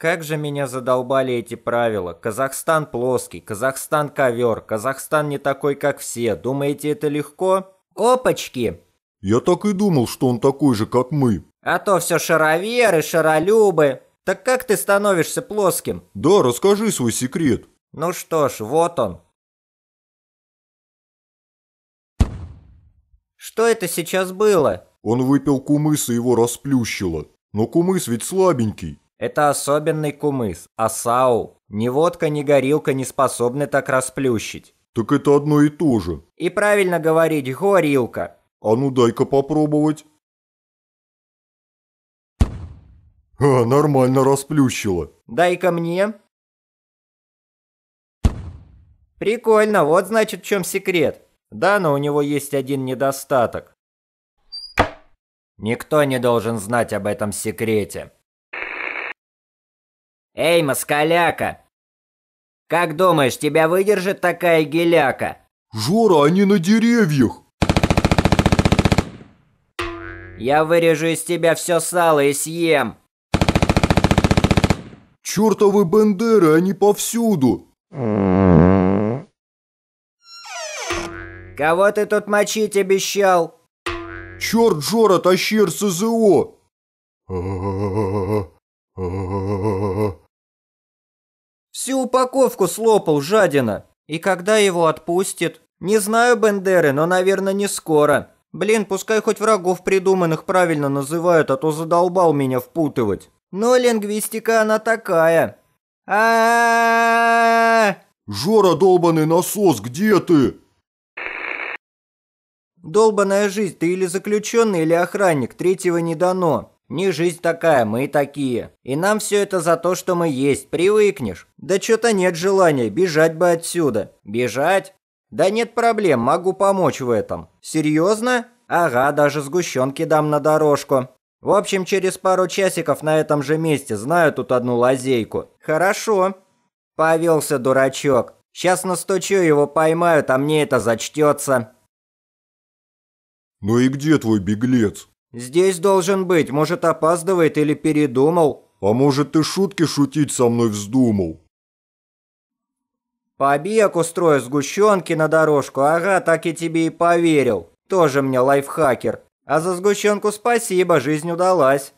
Как же меня задолбали эти правила. Казахстан плоский, Казахстан ковер, Казахстан не такой, как все. Думаете, это легко? Опачки! Я так и думал, что он такой же, как мы. А то все шароверы, шаролюбы. Так как ты становишься плоским? Да, расскажи свой секрет. Ну что ж, вот он. Что это сейчас было? Он выпил кумыс и его расплющило. Но кумыс ведь слабенький. Это особенный кумыс, асау. Ни водка, ни горилка не способны так расплющить. Так это одно и то же. И правильно говорить «горилка». А ну дай-ка попробовать. А, нормально расплющило. Дай-ка мне. Прикольно, вот значит в чем секрет. Да, но у него есть один недостаток. Никто не должен знать об этом секрете. Эй, москаляка! Как думаешь, тебя выдержит такая геляка? Жора, они на деревьях! Я вырежу из тебя все сало и съем. Чёртовы бандеры, они повсюду. Кого ты тут мочить обещал? Черт, Жора, тащи РСЗО. Всю упаковку слопал, жадина. И когда его отпустит? Не знаю, Бендеры, но, наверное, не скоро. Блин, пускай хоть врагов придуманных правильно называют, а то задолбал меня впутывать. Но лингвистика она такая. а Жора, долбанный насос, где ты? Долбаная жизнь, ты или заключенный, или охранник, третьего не дано. Не жизнь такая, мы такие. И нам все это за то, что мы есть, привыкнешь. Да что-то нет желания, бежать бы отсюда. Бежать? Да нет проблем, могу помочь в этом. Серьезно? Ага, даже сгущенки дам на дорожку. В общем, через пару часиков на этом же месте знаю тут одну лазейку. Хорошо. Повелся дурачок. Сейчас настучу его, поймают, а мне это зачтется. Ну и где твой беглец? «Здесь должен быть. Может, опаздывает или передумал?» «А может, ты шутки шутить со мной вздумал?» «Побег устрою сгущенки на дорожку. Ага, так и тебе и поверил. Тоже мне лайфхакер. А за сгущенку спасибо, жизнь удалась».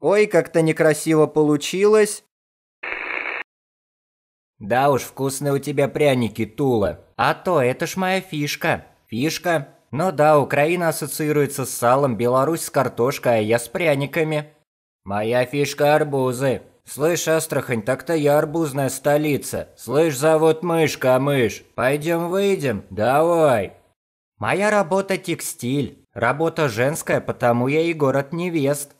«Ой, как-то некрасиво получилось». «Да уж, вкусные у тебя пряники, Тула. А то, это ж моя фишка. Фишка ну да, Украина ассоциируется с салом, Беларусь с картошкой, а я с пряниками. Моя фишка арбузы. Слышь, Астрахань, так-то я арбузная столица. Слышь, зовут Мышка, Мышь. Пойдем выйдем? Давай. Моя работа текстиль. Работа женская, потому я и город невест.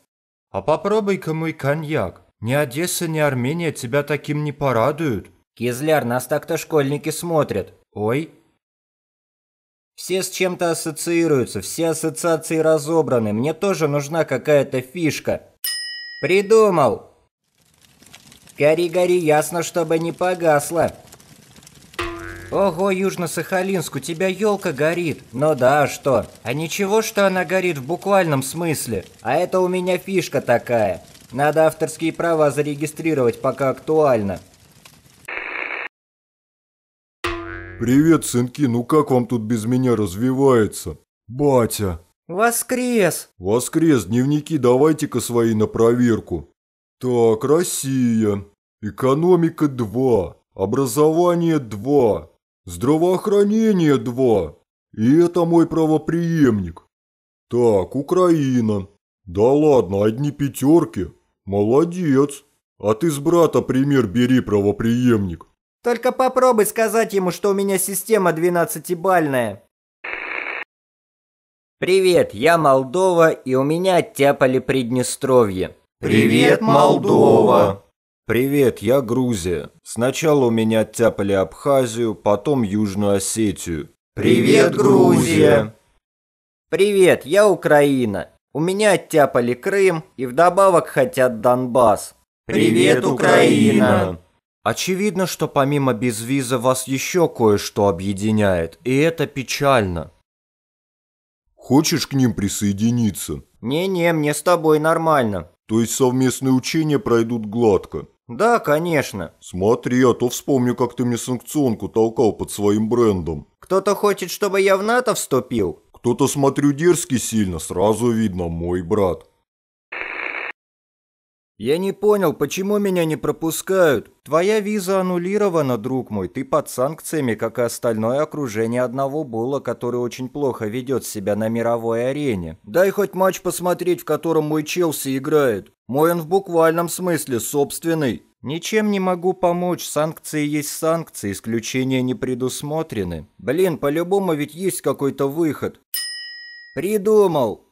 А попробуй-ка мой коньяк. Ни Одесса, ни Армения тебя таким не порадуют. Кизляр, нас так-то школьники смотрят. Ой, все с чем-то ассоциируются, все ассоциации разобраны. Мне тоже нужна какая-то фишка. Придумал. Гори-гори, ясно, чтобы не погасло. Ого, Южно-Сахалинск, у тебя елка горит. Ну да, а что? А ничего, что она горит в буквальном смысле. А это у меня фишка такая. Надо авторские права зарегистрировать, пока актуально. «Привет, сынки, ну как вам тут без меня развивается?» «Батя!» «Воскрес!» «Воскрес! Дневники давайте-ка свои на проверку!» «Так, Россия. Экономика 2. Образование 2. Здравоохранение 2. И это мой правоприемник. Так, Украина. Да ладно, одни пятерки. Молодец. А ты с брата пример бери, правоприемник. Только попробуй сказать ему, что у меня система 12-бальная. Привет, я Молдова, и у меня оттяпали Приднестровье. Привет, Молдова. Привет, я Грузия. Сначала у меня оттяпали Абхазию, потом Южную Осетию. Привет, Грузия. Привет, я Украина. У меня оттяпали Крым и вдобавок хотят Донбасс. Привет, Украина. Очевидно, что помимо безвиза вас еще кое-что объединяет, и это печально. Хочешь к ним присоединиться? Не-не, мне с тобой нормально. То есть совместные учения пройдут гладко? Да, конечно. Смотри, а то вспомню, как ты мне санкционку толкал под своим брендом. Кто-то хочет, чтобы я в НАТО вступил? Кто-то, смотрю, дерзкий сильно, сразу видно, мой брат. «Я не понял, почему меня не пропускают?» «Твоя виза аннулирована, друг мой. Ты под санкциями, как и остальное окружение одного Була, который очень плохо ведет себя на мировой арене. Дай хоть матч посмотреть, в котором мой Челси играет. Мой он в буквальном смысле собственный». «Ничем не могу помочь, санкции есть санкции, исключения не предусмотрены». «Блин, по-любому ведь есть какой-то выход». «Придумал!»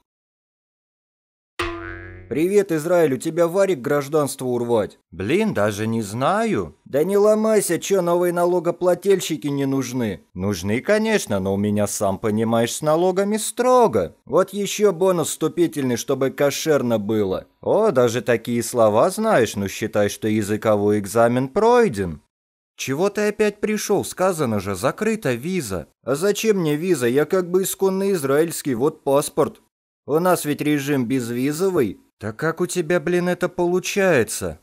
«Привет, Израиль, у тебя варик гражданство урвать». «Блин, даже не знаю». «Да не ломайся, чё, новые налогоплательщики не нужны?» «Нужны, конечно, но у меня, сам понимаешь, с налогами строго. Вот еще бонус вступительный, чтобы кошерно было». «О, даже такие слова знаешь, ну считай, что языковой экзамен пройден». «Чего ты опять пришел? Сказано же, закрыта виза». «А зачем мне виза? Я как бы исконно израильский, вот паспорт. У нас ведь режим безвизовый. «Да как у тебя, блин, это получается?»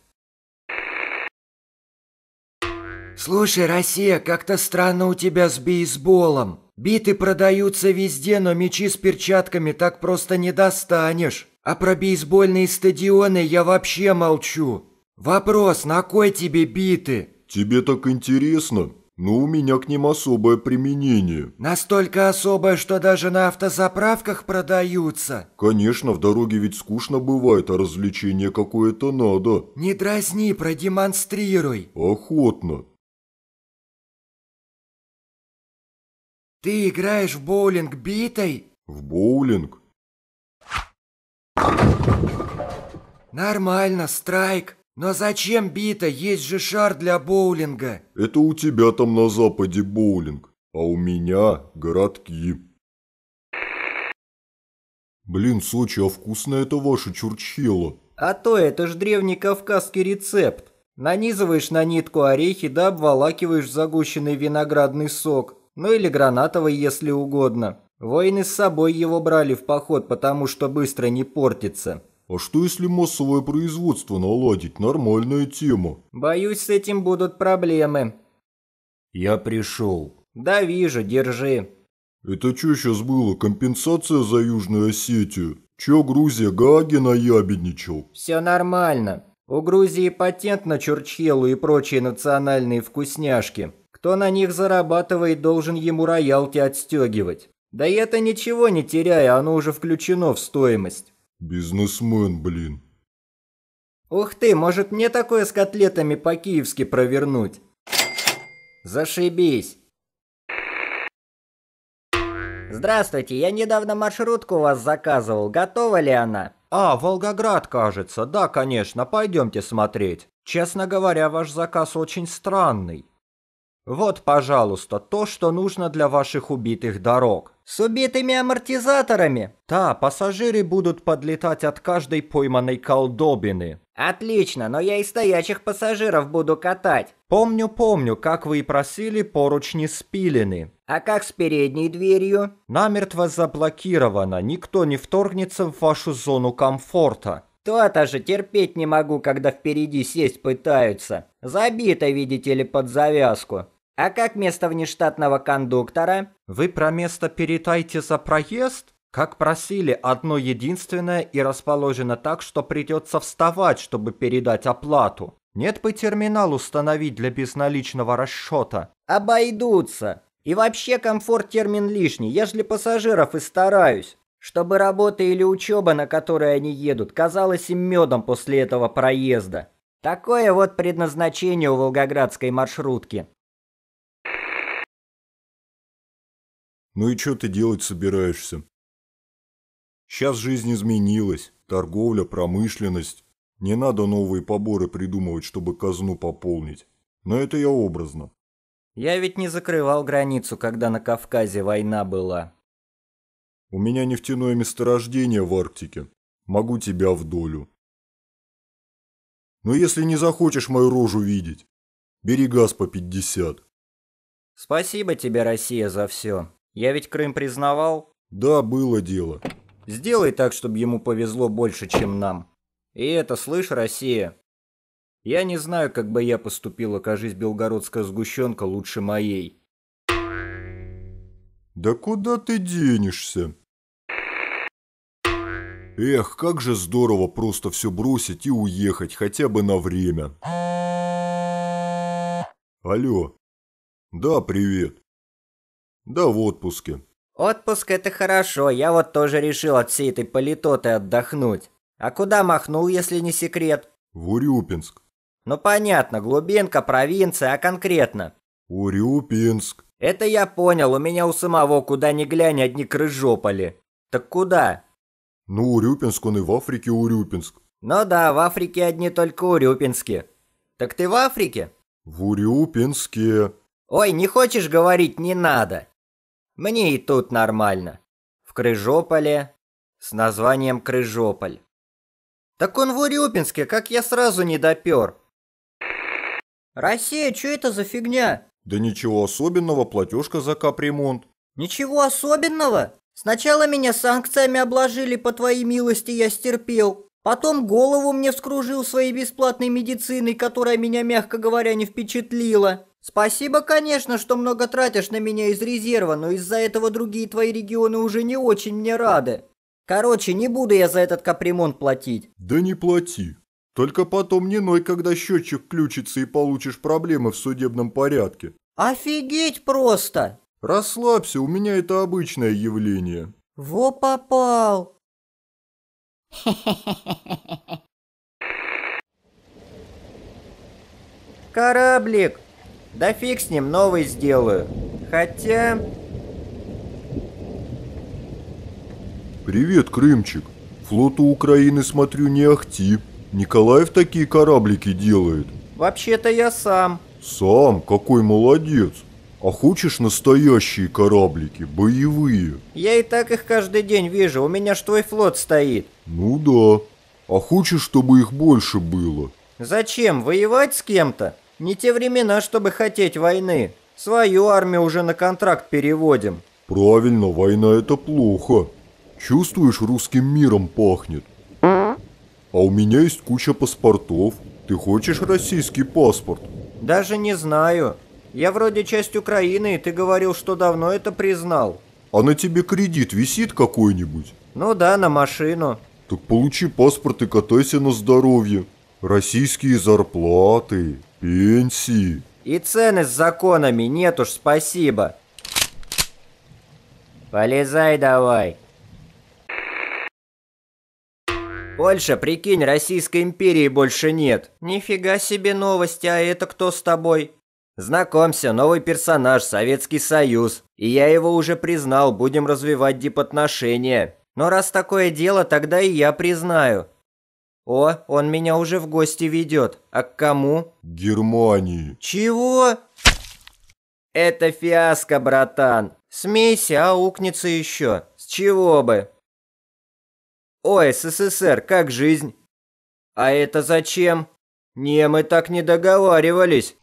«Слушай, Россия, как-то странно у тебя с бейсболом. Биты продаются везде, но мечи с перчатками так просто не достанешь. А про бейсбольные стадионы я вообще молчу. Вопрос, на кой тебе биты?» «Тебе так интересно?» но ну, у меня к ним особое применение». «Настолько особое, что даже на автозаправках продаются?» «Конечно, в дороге ведь скучно бывает, а развлечение какое-то надо». «Не дразни, продемонстрируй». «Охотно». «Ты играешь в боулинг битой?» «В боулинг?» «Нормально, страйк. Но зачем бита? Есть же шар для боулинга. Это у тебя там на западе боулинг, а у меня городки. Блин, Сочи, а вкусно это ваше чурчхело. А то это ж древний кавказский рецепт. Нанизываешь на нитку орехи да обволакиваешь загущенный виноградный сок. Ну или гранатовый, если угодно. Воины с собой его брали в поход, потому что быстро не портится. А что если массовое производство наладить? Нормальная тема. Боюсь, с этим будут проблемы. Я пришел. Да вижу, держи. Это что сейчас было? Компенсация за Южную Осетию? Че Грузия Гаги наябедничал? Все нормально. У Грузии патент на чурчхелу и прочие национальные вкусняшки. Кто на них зарабатывает, должен ему роялти отстегивать. Да и это ничего не теряя, оно уже включено в стоимость. Бизнесмен, блин. Ух ты, может мне такое с котлетами по-киевски провернуть? Зашибись. Здравствуйте, я недавно маршрутку у вас заказывал. Готова ли она? А, Волгоград, кажется. Да, конечно, пойдемте смотреть. Честно говоря, ваш заказ очень странный. Вот, пожалуйста, то, что нужно для ваших убитых дорог. С убитыми амортизаторами? Да, пассажиры будут подлетать от каждой пойманной колдобины. Отлично, но я и стоячих пассажиров буду катать. Помню, помню, как вы и просили, поручни спилены. А как с передней дверью? Намертво заблокировано, никто не вторгнется в вашу зону комфорта. То-то же терпеть не могу, когда впереди сесть пытаются. Забито, видите ли, под завязку. А как место внештатного кондуктора? Вы про место перетайте за проезд? Как просили, одно единственное и расположено так, что придется вставать, чтобы передать оплату. Нет бы терминал установить для безналичного расчета. Обойдутся. И вообще комфорт термин лишний, я ж для пассажиров и стараюсь. Чтобы работа или учеба, на которой они едут, казалась им медом после этого проезда. Такое вот предназначение у волгоградской маршрутки. Ну и что ты делать собираешься? Сейчас жизнь изменилась. Торговля, промышленность. Не надо новые поборы придумывать, чтобы казну пополнить. Но это я образно. Я ведь не закрывал границу, когда на Кавказе война была. У меня нефтяное месторождение в Арктике. Могу тебя в долю. Но если не захочешь мою рожу видеть, бери газ по 50. Спасибо тебе, Россия, за все. Я ведь Крым признавал? Да, было дело. Сделай так, чтобы ему повезло больше, чем нам. И это, слышь, Россия? Я не знаю, как бы я поступила, кажись, белгородская сгущенка лучше моей. Да куда ты денешься? Эх, как же здорово просто все бросить и уехать хотя бы на время. Алло. Да, привет. Да в отпуске. Отпуск это хорошо, я вот тоже решил от всей этой политоты отдохнуть. А куда махнул, если не секрет? В Урюпинск. Ну понятно, глубинка, провинция, а конкретно? Урюпинск. Это я понял, у меня у самого куда ни глянь одни крыжопали. Так куда? Ну, Урюпинск, он и в Африке Урюпинск. Ну да, в Африке одни только Урюпински. Так ты в Африке? В Урюпинске. Ой, не хочешь говорить, не надо. Мне и тут нормально. В Крыжополе с названием Крыжополь. Так он в Урюпинске, как я сразу не допер. Россия, что это за фигня? Да ничего особенного, платежка за капремонт. Ничего особенного? Сначала меня санкциями обложили, по твоей милости я стерпел. Потом голову мне вскружил своей бесплатной медициной, которая меня, мягко говоря, не впечатлила. Спасибо, конечно, что много тратишь на меня из резерва, но из-за этого другие твои регионы уже не очень мне рады. Короче, не буду я за этот капремонт платить. Да не плати. Только потом не ной, когда счетчик включится и получишь проблемы в судебном порядке. Офигеть просто! Расслабься, у меня это обычное явление. Во попал! Кораблик! Да фиг с ним, новый сделаю. Хотя... Привет, Крымчик. Флоту Украины, смотрю, не ахти. Николаев такие кораблики делает. Вообще-то я сам. Сам? Какой молодец. А хочешь настоящие кораблики, боевые? Я и так их каждый день вижу, у меня ж твой флот стоит. Ну да. А хочешь, чтобы их больше было? Зачем? Воевать с кем-то? Не те времена, чтобы хотеть войны. Свою армию уже на контракт переводим. Правильно, война это плохо. Чувствуешь, русским миром пахнет. А у меня есть куча паспортов. Ты хочешь российский паспорт? Даже не знаю. Я вроде часть Украины, и ты говорил, что давно это признал. А на тебе кредит висит какой-нибудь? Ну да, на машину. Так получи паспорт и катайся на здоровье. Российские зарплаты, пенсии. И цены с законами нет уж, спасибо. Полезай давай. Польша, прикинь, Российской империи больше нет. Нифига себе новости, а это кто с тобой? Знакомься, новый персонаж, Советский Союз. И я его уже признал, будем развивать дипотношения. Но раз такое дело, тогда и я признаю. «О, он меня уже в гости ведет. А к кому?» «Германии». «Чего?» «Это фиаско, братан. Смейся, а укнется еще. С чего бы?» «Ой, СССР, как жизнь?» «А это зачем?» «Не, мы так не договаривались».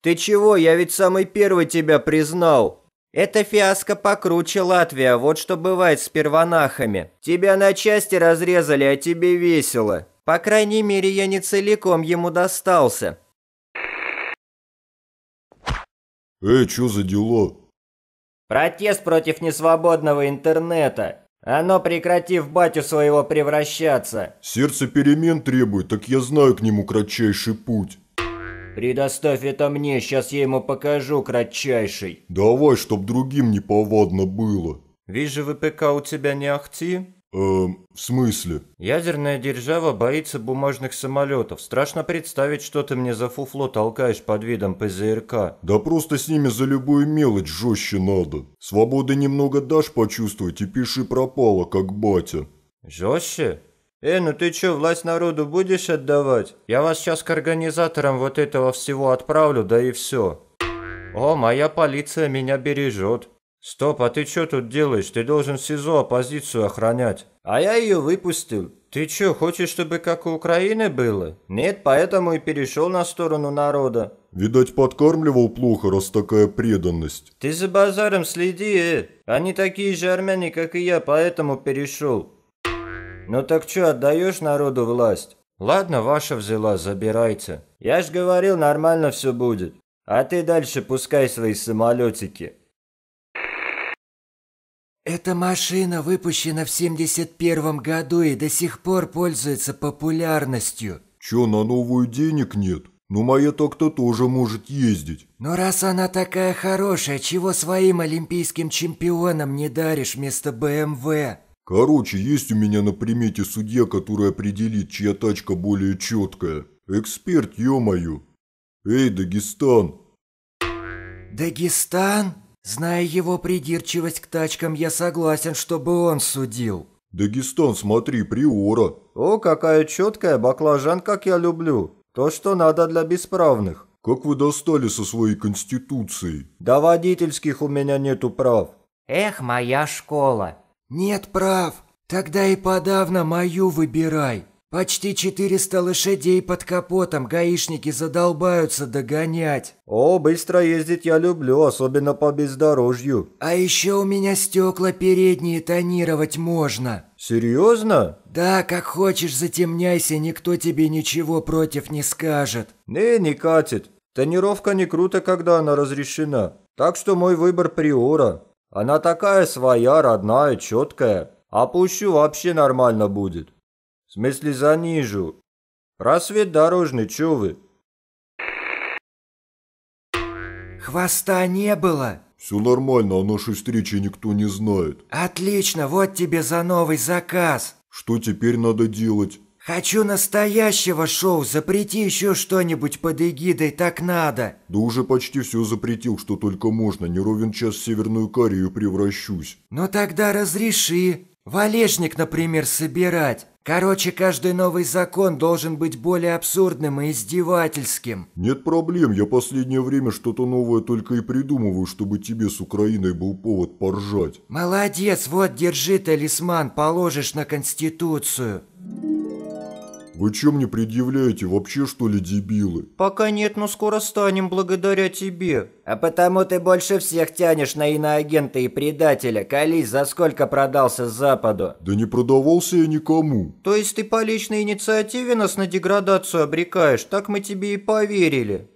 «Ты чего? Я ведь самый первый тебя признал». Это фиаско покруче Латвия, вот что бывает с первонахами. Тебя на части разрезали, а тебе весело. По крайней мере, я не целиком ему достался. Эй, чё за дела? Протест против несвободного интернета. Оно прекратив батю своего превращаться. Сердце перемен требует, так я знаю к нему кратчайший путь. «Предоставь это мне, сейчас я ему покажу, кратчайший!» «Давай, чтоб другим не повадно было!» «Вижу, ВПК у тебя не ахти?» «Эм, в смысле?» «Ядерная держава боится бумажных самолетов. Страшно представить, что ты мне за фуфло толкаешь под видом ПЗРК». «Да просто с ними за любую мелочь жестче надо. Свободы немного дашь почувствовать и пиши пропало, как батя». «Жестче?» «Э, ну ты чё, власть народу будешь отдавать? Я вас сейчас к организаторам вот этого всего отправлю, да и всё. «О, моя полиция меня бережёт. «Стоп, а ты чё тут делаешь? Ты должен в СИЗО оппозицию охранять». «А я её выпустил». «Ты чё, хочешь, чтобы как у Украины было?» «Нет, поэтому и перешёл на сторону народа». «Видать, подкармливал плохо, раз такая преданность». «Ты за базаром следи, э. Они такие же армяне, как и я, поэтому перешёл. «Ну так что отдаешь народу власть?» «Ладно, ваша взяла, забирайте. Я ж говорил, нормально все будет. А ты дальше пускай свои самолетики». Эта машина выпущена в 71 году и до сих пор пользуется популярностью. Чё, на новую денег нет? Ну, моя так-то тоже может ездить. Но раз она такая хорошая, чего своим олимпийским чемпионам не даришь вместо БМВ? Короче, есть у меня на примете судья, который определит, чья тачка более четкая. Эксперт, ё-моё. Эй, Дагестан. Дагестан? Зная его придирчивость к тачкам, я согласен, чтобы он судил. Дагестан, смотри, приора. О, какая четкая, баклажан, как я люблю. То, что надо для бесправных. Как вы достали со своей конституцией? Да водительских у меня нету прав. Эх, моя школа. «Нет прав! Тогда и подавно мою выбирай! Почти 400 лошадей под капотом, гаишники задолбаются догонять!» «О, быстро ездить я люблю, особенно по бездорожью!» «А еще у меня стекла передние тонировать можно!» «Серьезно?» «Да, как хочешь затемняйся, никто тебе ничего против не скажет!» «Не, не катит! Тонировка не круто, когда она разрешена!» Так что мой выбор приора. Она такая своя, родная, четкая. Опущу а вообще нормально будет. В смысле занижу. Рассвет дорожный, чё вы? Хвоста не было. Все нормально, о нашей встрече никто не знает. Отлично, вот тебе за новый заказ. Что теперь надо делать? «Хочу настоящего шоу, запрети еще что-нибудь под эгидой, так надо!» «Да уже почти все запретил, что только можно, не ровен час в Северную Корею превращусь». «Ну тогда разреши. Валежник, например, собирать. Короче, каждый новый закон должен быть более абсурдным и издевательским». «Нет проблем, я последнее время что-то новое только и придумываю, чтобы тебе с Украиной был повод поржать». «Молодец, вот держи талисман, положишь на Конституцию». Вы чем мне предъявляете? Вообще, что ли, дебилы? Пока нет, но скоро станем, благодаря тебе. А потому ты больше всех тянешь на иноагента и предателя. Колись, за сколько продался Западу? Да не продавался я никому. То есть ты по личной инициативе нас на деградацию обрекаешь? Так мы тебе и поверили.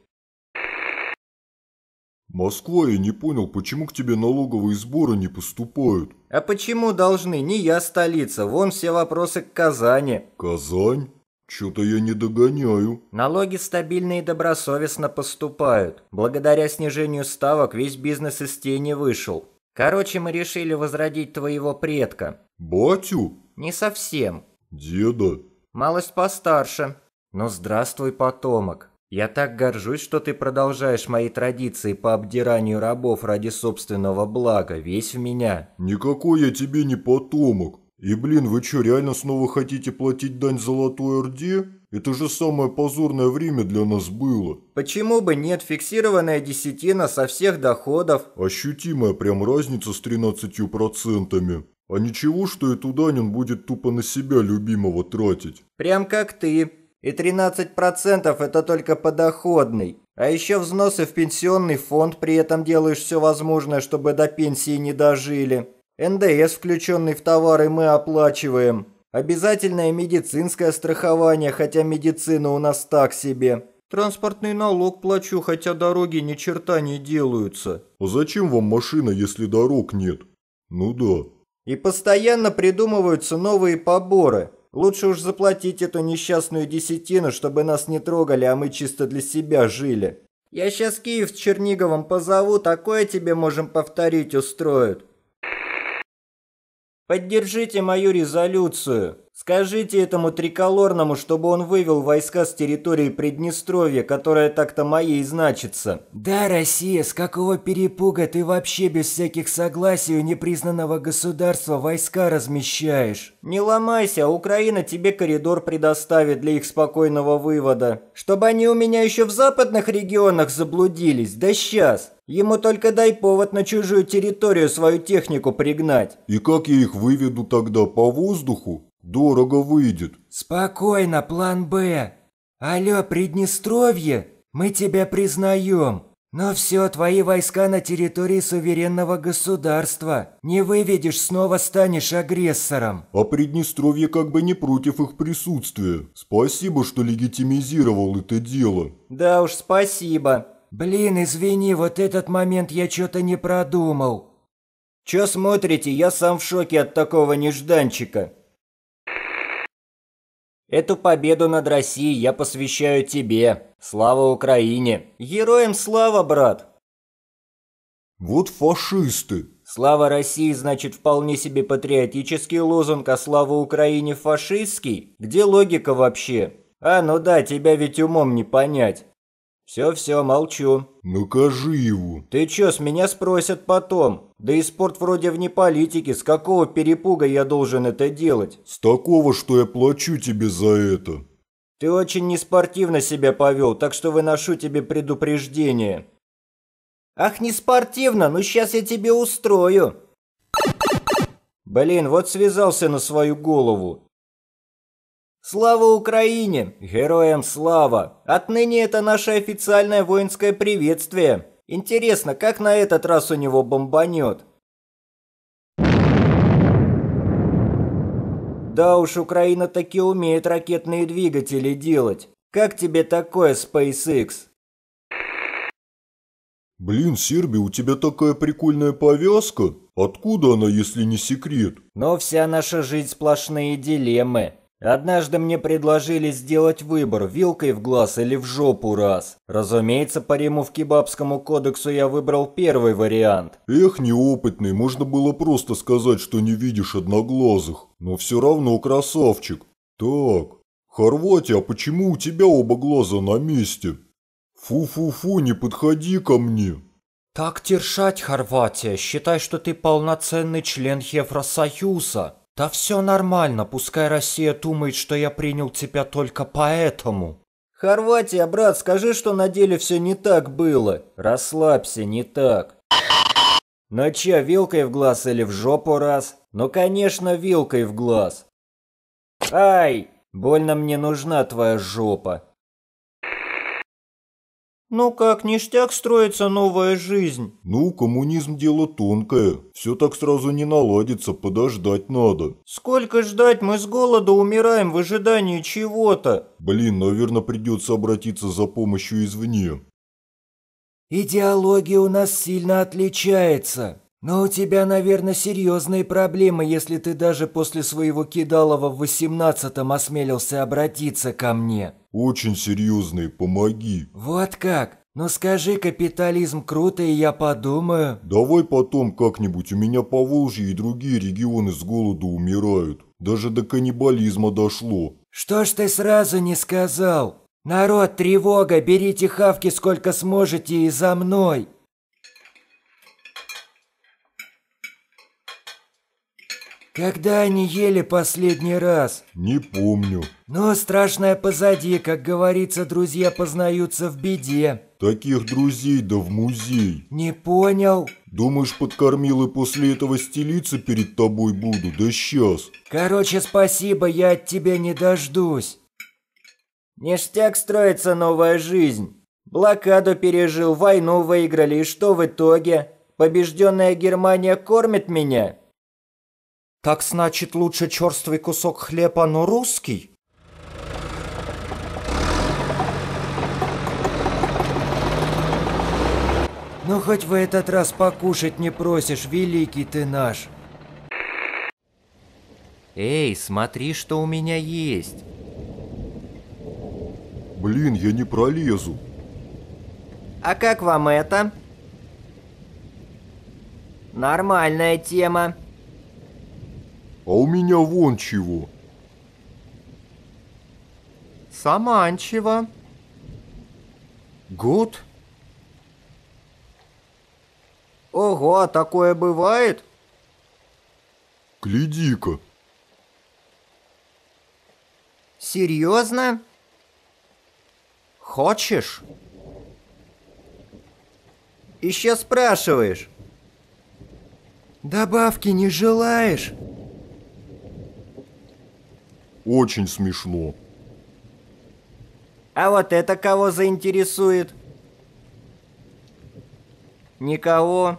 «Москва, я не понял, почему к тебе налоговые сборы не поступают?» «А почему должны? Не я столица, вон все вопросы к Казани». «Казань?» что то я не догоняю». Налоги стабильно и добросовестно поступают. Благодаря снижению ставок весь бизнес из тени вышел. Короче, мы решили возродить твоего предка. Батю? Не совсем. Деда? Малость постарше. Но здравствуй, потомок. Я так горжусь, что ты продолжаешь мои традиции по обдиранию рабов ради собственного блага, весь в меня. Никакой я тебе не потомок. «И блин, вы чё реально снова хотите платить дань Золотой Орде? Это же самое позорное время для нас было». «Почему бы нет? Фиксированная десятина со всех доходов». «Ощутимая прям разница с тринадцатью процентами. А ничего, что эту Данин будет тупо на себя любимого тратить?» «Прям как ты. И тринадцать процентов это только подоходный. А еще взносы в пенсионный фонд, при этом делаешь все возможное, чтобы до пенсии не дожили». НДС, включенный в товары, мы оплачиваем. Обязательное медицинское страхование, хотя медицина у нас так себе. Транспортный налог плачу, хотя дороги ни черта не делаются. А зачем вам машина, если дорог нет? Ну да. И постоянно придумываются новые поборы. Лучше уж заплатить эту несчастную десятину, чтобы нас не трогали, а мы чисто для себя жили. Я сейчас Киев с Черниговым позову, такое тебе можем повторить устроят. Поддержите мою резолюцию. Скажите этому триколорному, чтобы он вывел войска с территории Приднестровья, которая так-то моей значится. Да, Россия, с какого перепуга ты вообще без всяких согласий у непризнанного государства войска размещаешь? Не ломайся, Украина тебе коридор предоставит для их спокойного вывода. Чтобы они у меня еще в западных регионах заблудились, да сейчас. Ему только дай повод на чужую территорию свою технику пригнать. И как я их выведу тогда по воздуху? Дорого выйдет. Спокойно, план Б. Алло, Приднестровье, мы тебя признаем. Но все, твои войска на территории суверенного государства. Не выведешь, снова станешь агрессором. А Приднестровье как бы не против их присутствия. Спасибо, что легитимизировал это дело. Да уж, спасибо. Блин, извини, вот этот момент я что-то не продумал. Че смотрите, я сам в шоке от такого нежданчика. Эту победу над Россией я посвящаю тебе. Слава Украине! Героям слава, брат!» «Вот фашисты!» «Слава России» значит вполне себе патриотический лозунг, а «Слава Украине» фашистский? Где логика вообще? А, ну да, тебя ведь умом не понять. «Все-все, молчу». «Накажи его». «Ты че, с меня спросят потом? Да и спорт вроде вне политики, с какого перепуга я должен это делать?» «С такого, что я плачу тебе за это». «Ты очень неспортивно себя повел, так что выношу тебе предупреждение». «Ах, неспортивно, ну сейчас я тебе устрою». «Блин, вот связался на свою голову. Слава Украине! Героям слава! Отныне это наше официальное воинское приветствие. Интересно, как на этот раз у него бомбанет? Да уж, Украина таки умеет ракетные двигатели делать. Как тебе такое, SpaceX? Блин, Серби, у тебя такая прикольная повязка. Откуда она, если не секрет? Но вся наша жизнь сплошные дилеммы. Однажды мне предложили сделать выбор, вилкой в глаз или в жопу раз. Разумеется, по Риму-Кебабскому кодексу я выбрал первый вариант. Эх, неопытный, можно было просто сказать, что не видишь одноглазых. Но все равно красавчик. Так, Хорватия, а почему у тебя оба глаза на месте? Фу-фу-фу, не подходи ко мне. Так тершать, Хорватия, считай, что ты полноценный член Евросоюза. «Да все нормально, пускай Россия думает, что я принял тебя только поэтому». «Хорватия, брат, скажи, что на деле все не так было. Расслабься, не так». «Ну че, вилкой в глаз или в жопу раз?» «Ну, конечно, вилкой в глаз». «Ай, больно мне нужна твоя жопа». Ну как ништяк строится новая жизнь. Ну, коммунизм дело тонкое. Все так сразу не наладится, подождать надо. Сколько ждать, мы с голода умираем в ожидании чего-то. Блин, наверное, придется обратиться за помощью извне. Идеология у нас сильно отличается. «Но у тебя, наверное, серьезные проблемы, если ты даже после своего кидалова в восемнадцатом осмелился обратиться ко мне». «Очень серьезные, помоги». «Вот как? Ну скажи, капитализм круто, и я подумаю». «Давай потом как-нибудь, у меня по и другие регионы с голоду умирают. Даже до каннибализма дошло». «Что ж ты сразу не сказал? Народ, тревога, берите хавки сколько сможете и за мной». Когда они ели последний раз? Не помню. Но страшное позади, как говорится, друзья познаются в беде. Таких друзей да в музей. Не понял. Думаешь, подкормил и после этого стелиться перед тобой буду? Да сейчас. Короче, спасибо, я от тебя не дождусь. Ништяк строится новая жизнь. Блокаду пережил, войну выиграли, и что в итоге? Побежденная Германия кормит меня? Так значит, лучше черствый кусок хлеба, но русский? Ну, хоть в этот раз покушать не просишь, великий ты наш. Эй, смотри, что у меня есть. Блин, я не пролезу. А как вам это? Нормальная тема а у меня вон чего. Саманчева. Год? Ого, а такое бывает? Гляди-ка. Серьезно? Хочешь? Еще спрашиваешь? Добавки не желаешь? Очень смешно. А вот это кого заинтересует? Никого.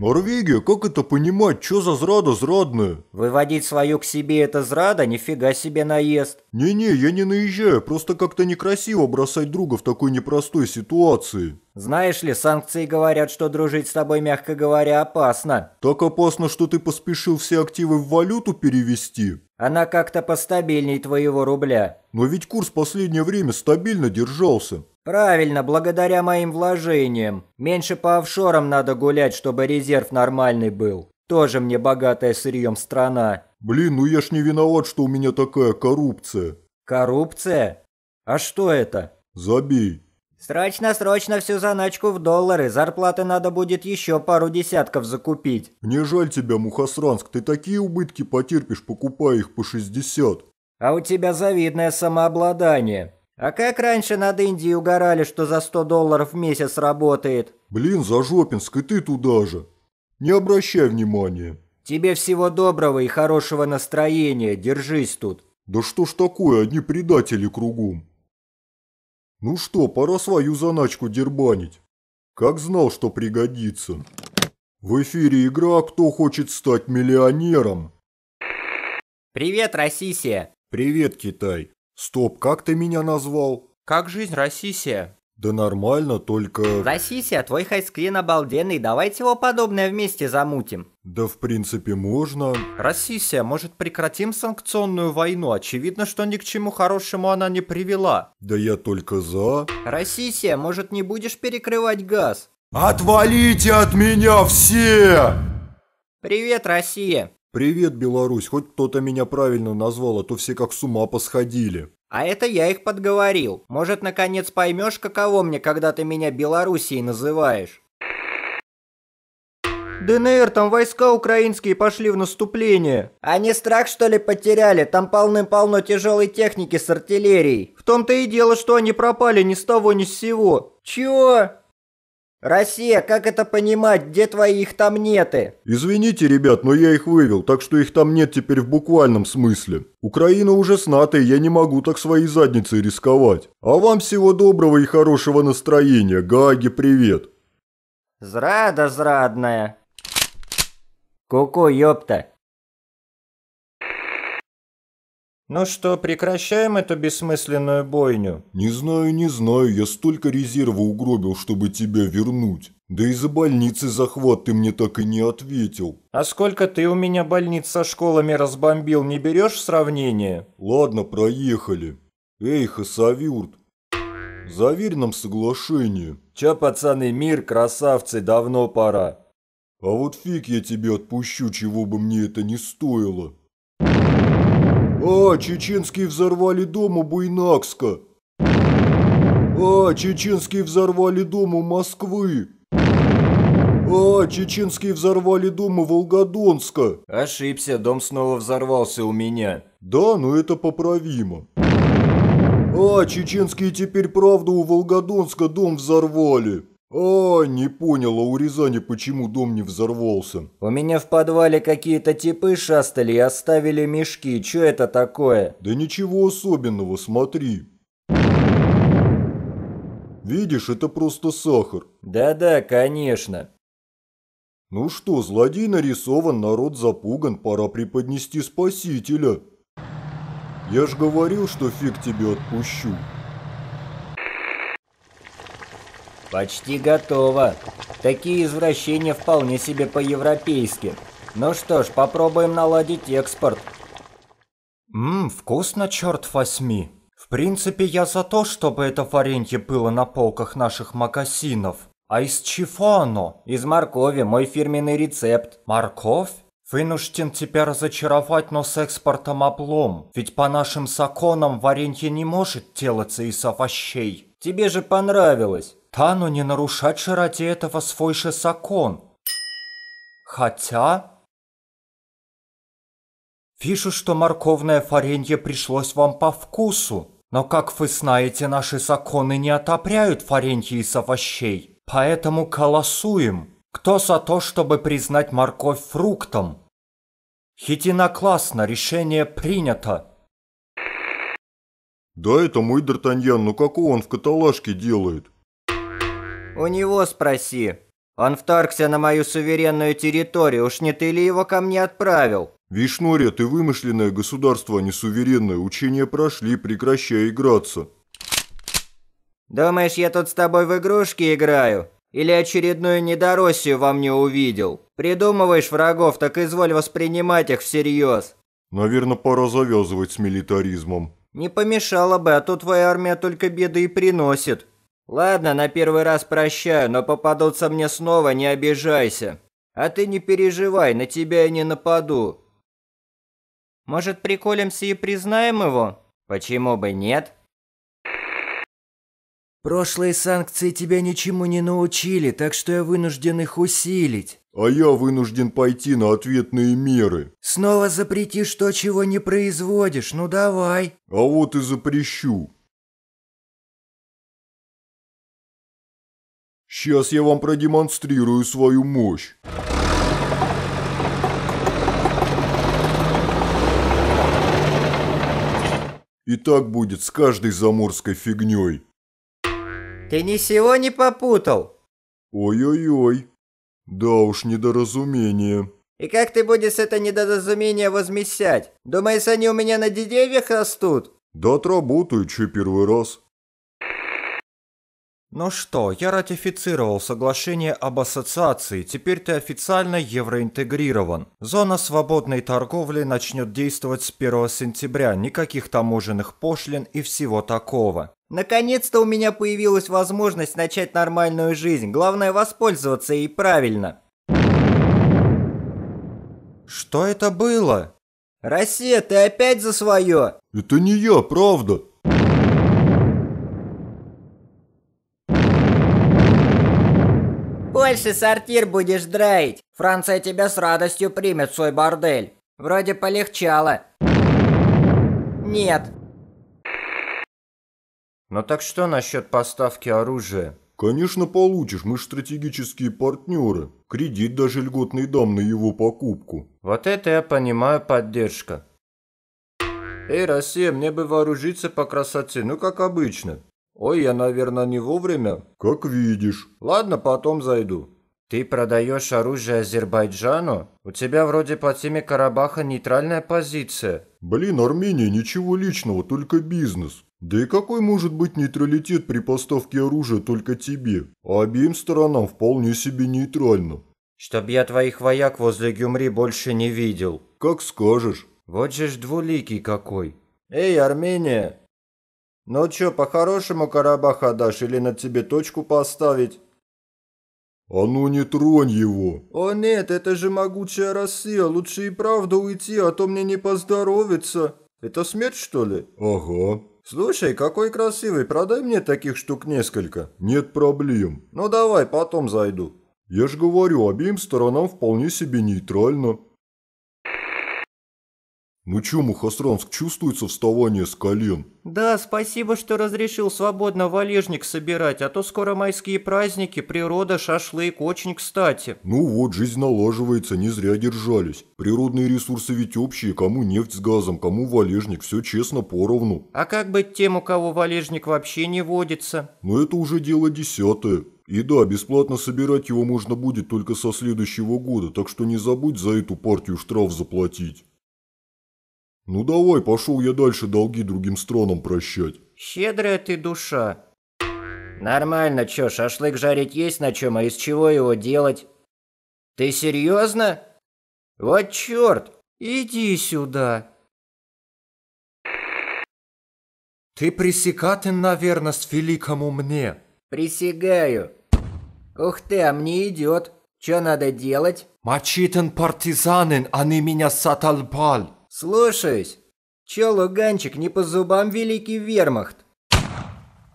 Норвегия, как это понимать, что за зрада зрадная? Выводить свою к себе это зрада нифига себе наезд. Не-не, я не наезжаю, просто как-то некрасиво бросать друга в такой непростой ситуации. Знаешь ли, санкции говорят, что дружить с тобой, мягко говоря, опасно. Так опасно, что ты поспешил все активы в валюту перевести? Она как-то постабильней твоего рубля. Но ведь курс последнее время стабильно держался. Правильно, благодаря моим вложениям. Меньше по офшорам надо гулять, чтобы резерв нормальный был. Тоже мне богатая сырьем страна. Блин, ну я ж не виноват, что у меня такая коррупция. Коррупция? А что это? Забей. «Срочно-срочно всю заначку в доллары, зарплаты надо будет еще пару десятков закупить». «Мне жаль тебя, Мухосранск, ты такие убытки потерпишь, покупая их по 60». «А у тебя завидное самообладание. А как раньше над Индией угорали, что за 100 долларов в месяц работает?» «Блин, Зажопинск, и ты туда же. Не обращай внимания». «Тебе всего доброго и хорошего настроения, держись тут». «Да что ж такое, одни предатели кругом». Ну что, пора свою заначку дербанить. Как знал, что пригодится. В эфире игра «Кто хочет стать миллионером?» Привет, Россия! Привет, Китай! Стоп, как ты меня назвал? Как жизнь, Россия? Да нормально, только... Засися, а твой хайскрин обалденный, давайте его подобное вместе замутим. Да в принципе можно. Россия, может прекратим санкционную войну? Очевидно, что ни к чему хорошему она не привела. Да я только за. Россия, может не будешь перекрывать газ? Отвалите от меня все! Привет, Россия! Привет, Беларусь, хоть кто-то меня правильно назвал, а то все как с ума посходили. А это я их подговорил. Может, наконец поймешь, каково мне, когда ты меня Белоруссией называешь. ДНР, там войска украинские пошли в наступление. Они страх, что ли, потеряли? Там полным-полно тяжелой техники с артиллерией. В том-то и дело, что они пропали ни с того, ни с сего. Чего? «Россия, как это понимать? Где твои их там неты?» «Извините, ребят, но я их вывел, так что их там нет теперь в буквальном смысле. Украина уже с НАТО, и я не могу так своей задницей рисковать. А вам всего доброго и хорошего настроения. Гаги, привет!» «Зрада, зрадная!» «Ку-ку, ёпта!» «Ну что, прекращаем эту бессмысленную бойню?» «Не знаю, не знаю, я столько резерва угробил, чтобы тебя вернуть. Да и за больницы захват ты мне так и не ответил». «А сколько ты у меня больниц со школами разбомбил, не берешь в сравнение?» «Ладно, проехали. Эй, Хасавюрт, заверь нам соглашение». «Чё, пацаны, мир, красавцы, давно пора». «А вот фиг я тебе отпущу, чего бы мне это не стоило». А, чеченские взорвали дом у Буйнакска. А, чеченские взорвали дом у Москвы. А, чеченские взорвали дом у Волгодонска. Ошибся, дом снова взорвался у меня. Да, но это поправимо. А, чеченские теперь правда у Волгодонска дом взорвали. «А, не понял, а у Рязани почему дом не взорвался?» «У меня в подвале какие-то типы шастали и оставили мешки. Чё это такое?» «Да ничего особенного, смотри». «Видишь, это просто сахар». «Да-да, конечно». «Ну что, злодей нарисован, народ запуган, пора преподнести спасителя». «Я ж говорил, что фиг тебе отпущу». «Почти готово. Такие извращения вполне себе по-европейски. Ну что ж, попробуем наладить экспорт». Мм, вкусно, черт возьми. В принципе, я за то, чтобы это варенье было на полках наших магазинов. А из чего оно?» «Из моркови, мой фирменный рецепт». «Морковь?» Вынужден тебя разочаровать, но с экспортом облом. Ведь по нашим законам варенье не может делаться из овощей. Тебе же понравилось. Тану не нарушать же ради этого свой же закон. Хотя... Вижу, что морковное варенье пришлось вам по вкусу. Но, как вы знаете, наши законы не отопряют варенье из овощей. Поэтому колосуем. Кто за то, чтобы признать морковь фруктом? Единогласно решение принято. Да это мой Д'Артаньян, но ну какого он в каталажке делает? «У него спроси. Он вторгся на мою суверенную территорию, уж не ты ли его ко мне отправил?» «Вишнория, ты вымышленное государство, а не суверенное. Учения прошли, прекращай играться». «Думаешь, я тут с тобой в игрушки играю? Или очередную недороссию во мне увидел? Придумываешь врагов, так изволь воспринимать их всерьез». «Наверное, пора завязывать с милитаризмом». «Не помешало бы, а то твоя армия только беды и приносит». Ладно, на первый раз прощаю, но попадутся мне снова, не обижайся. А ты не переживай, на тебя я не нападу. Может, приколимся и признаем его? Почему бы нет? Прошлые санкции тебя ничему не научили, так что я вынужден их усилить. А я вынужден пойти на ответные меры. Снова запретишь то, чего не производишь, ну давай. А вот и запрещу. Сейчас я вам продемонстрирую свою мощь. И так будет с каждой заморской фигней. Ты ни сего не попутал. Ой-ой-ой. Да уж, недоразумение. И как ты будешь это недоразумение возмещать? Думаешь, они у меня на деревьях растут? Да отработаю, че первый раз. «Ну что, я ратифицировал соглашение об ассоциации, теперь ты официально евроинтегрирован. Зона свободной торговли начнет действовать с 1 сентября, никаких таможенных пошлин и всего такого». «Наконец-то у меня появилась возможность начать нормальную жизнь, главное воспользоваться ей правильно». «Что это было?» «Россия, ты опять за свое?» «Это не я, правда», больше сортир будешь драить. Франция тебя с радостью примет в свой бордель. Вроде полегчало. Нет. Ну так что насчет поставки оружия? Конечно, получишь, мы же стратегические партнеры. Кредит даже льготный дам на его покупку. Вот это я понимаю поддержка. Эй, Россия, мне бы вооружиться по красоте, ну как обычно. «Ой, я, наверное, не вовремя». «Как видишь». «Ладно, потом зайду». «Ты продаешь оружие Азербайджану? У тебя вроде по теме Карабаха нейтральная позиция». «Блин, Армения, ничего личного, только бизнес. Да и какой может быть нейтралитет при поставке оружия только тебе? А обеим сторонам вполне себе нейтрально». «Чтоб я твоих вояк возле Гюмри больше не видел». «Как скажешь». «Вот же ж двуликий какой». «Эй, Армения, ну чё, по-хорошему Карабаха дашь или на тебе точку поставить? А ну не тронь его. О нет, это же могучая Россия, лучше и правда уйти, а то мне не поздоровится. Это смерть что ли? Ага. Слушай, какой красивый, продай мне таких штук несколько. Нет проблем. Ну давай, потом зайду. Я ж говорю, обеим сторонам вполне себе нейтрально. «Ну чё, Мухосранск, чувствуется вставание с колен?» «Да, спасибо, что разрешил свободно валежник собирать, а то скоро майские праздники, природа, шашлык, очень кстати». «Ну вот, жизнь налаживается, не зря держались. Природные ресурсы ведь общие, кому нефть с газом, кому валежник, все честно поровну». «А как быть тем, у кого валежник вообще не водится?» «Ну это уже дело десятое». И да, бесплатно собирать его можно будет только со следующего года, так что не забудь за эту партию штраф заплатить. Ну давай, пошел я дальше долги другим странам прощать. Щедрая ты душа. Нормально, чё, шашлык жарить есть на чем, а из чего его делать? Ты серьезно? Вот черт! Иди сюда. Ты пресекатен на с великому мне. Присягаю. Ух ты, а мне идет. Чё надо делать? Мачитен партизанин, а не меня саталбаль. «Слушаюсь. Чё, Луганчик, не по зубам великий вермахт?»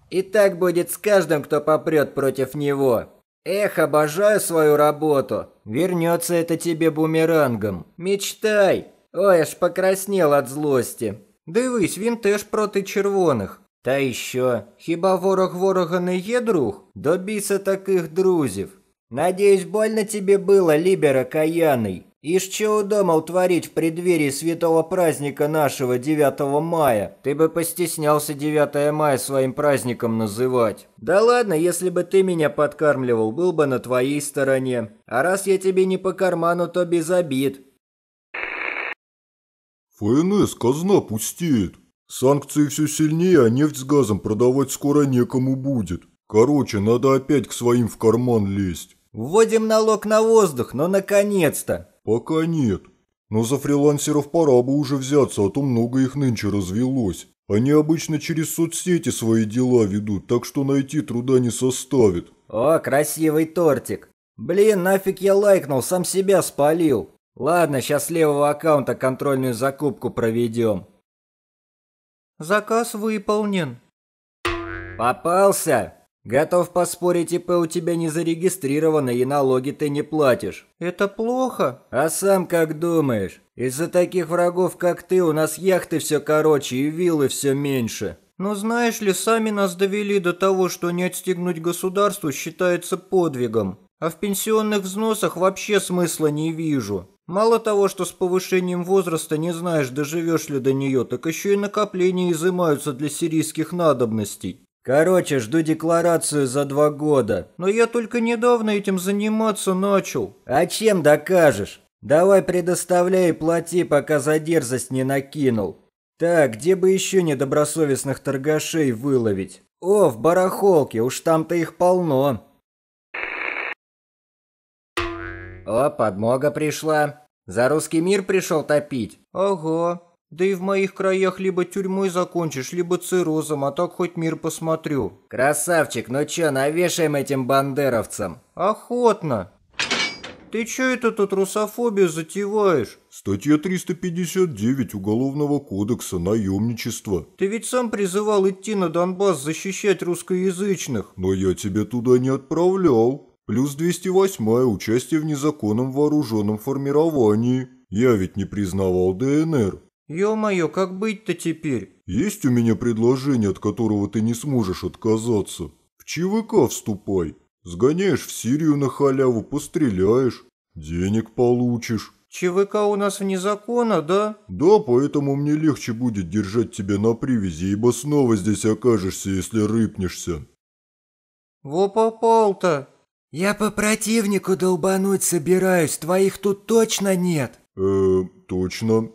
«И так будет с каждым, кто попрёт против него. Эх, обожаю свою работу. Вернётся это тебе бумерангом. Мечтай!» Ой, аж покраснел от злости. Дивись, він теж проти червоних. Та й що, хіба ворог ворога не едрух? друг? таких друзев? Надеюсь, больно тебе было, Лібера каяний. Ишь, чего думал творить в преддверии святого праздника нашего 9 мая? Ты бы постеснялся 9 мая своим праздником называть. Да ладно, если бы ты меня подкармливал, был бы на твоей стороне. А раз я тебе не по карману, то без обид. ФНС казна пустеет. Санкции все сильнее, а нефть с газом продавать скоро некому будет. Короче, надо опять к своим в карман лезть. Вводим налог на воздух, но наконец-то! «Пока нет. Но за фрилансеров пора бы уже взяться, а то много их нынче развелось. Они обычно через соцсети свои дела ведут, так что найти труда не составит». «О, красивый тортик. Блин, нафиг я лайкнул, сам себя спалил. Ладно, сейчас с левого аккаунта контрольную закупку проведем». «Заказ выполнен». «Попался!» Готов поспорить, ИП у тебя не зарегистрировано и налоги ты не платишь. Это плохо. А сам как думаешь? Из-за таких врагов, как ты, у нас яхты все короче и виллы все меньше. Но знаешь ли, сами нас довели до того, что не отстегнуть государству считается подвигом. А в пенсионных взносах вообще смысла не вижу. Мало того, что с повышением возраста не знаешь, доживешь ли до нее, так еще и накопления изымаются для сирийских надобностей. Короче, жду декларацию за два года. Но я только недавно этим заниматься начал. А чем докажешь? Давай предоставляй и плати, пока за дерзость не накинул. Так, где бы еще недобросовестных торгашей выловить? О, в барахолке, уж там-то их полно. О, подмога пришла. За русский мир пришел топить. Ого, да и в моих краях либо тюрьмой закончишь, либо циррозом, а так хоть мир посмотрю». «Красавчик, ну чё, навешаем этим бандеровцам?» «Охотно». «Ты чё это тут русофобию затеваешь?» «Статья 359 Уголовного кодекса «Наемничество». «Ты ведь сам призывал идти на Донбасс защищать русскоязычных». «Но я тебя туда не отправлял». Плюс 208 участие в незаконном вооруженном формировании. Я ведь не признавал ДНР. «Ё-моё, как быть-то теперь?» «Есть у меня предложение, от которого ты не сможешь отказаться. В ЧВК вступай. Сгоняешь в Сирию на халяву, постреляешь, денег получишь». «ЧВК у нас вне закона, да?» «Да, поэтому мне легче будет держать тебя на привязи, ибо снова здесь окажешься, если рыпнешься». «Во попал-то!» «Я по противнику долбануть собираюсь, твоих тут точно нет!» «Э, точно.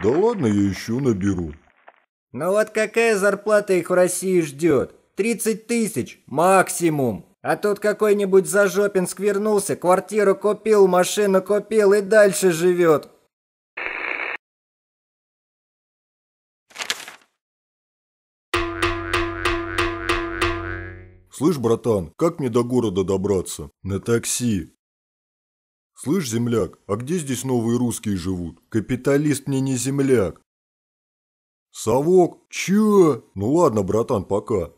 Да ладно, я еще наберу. Ну вот какая зарплата их в России ждет? 30 тысяч максимум. А тут какой-нибудь зажопинск сквернулся, квартиру купил, машину купил и дальше живет. Слышь, братан, как мне до города добраться? На такси. «Слышь, земляк, а где здесь новые русские живут? Капиталист мне не земляк!» «Совок? Чё? Ну ладно, братан, пока!»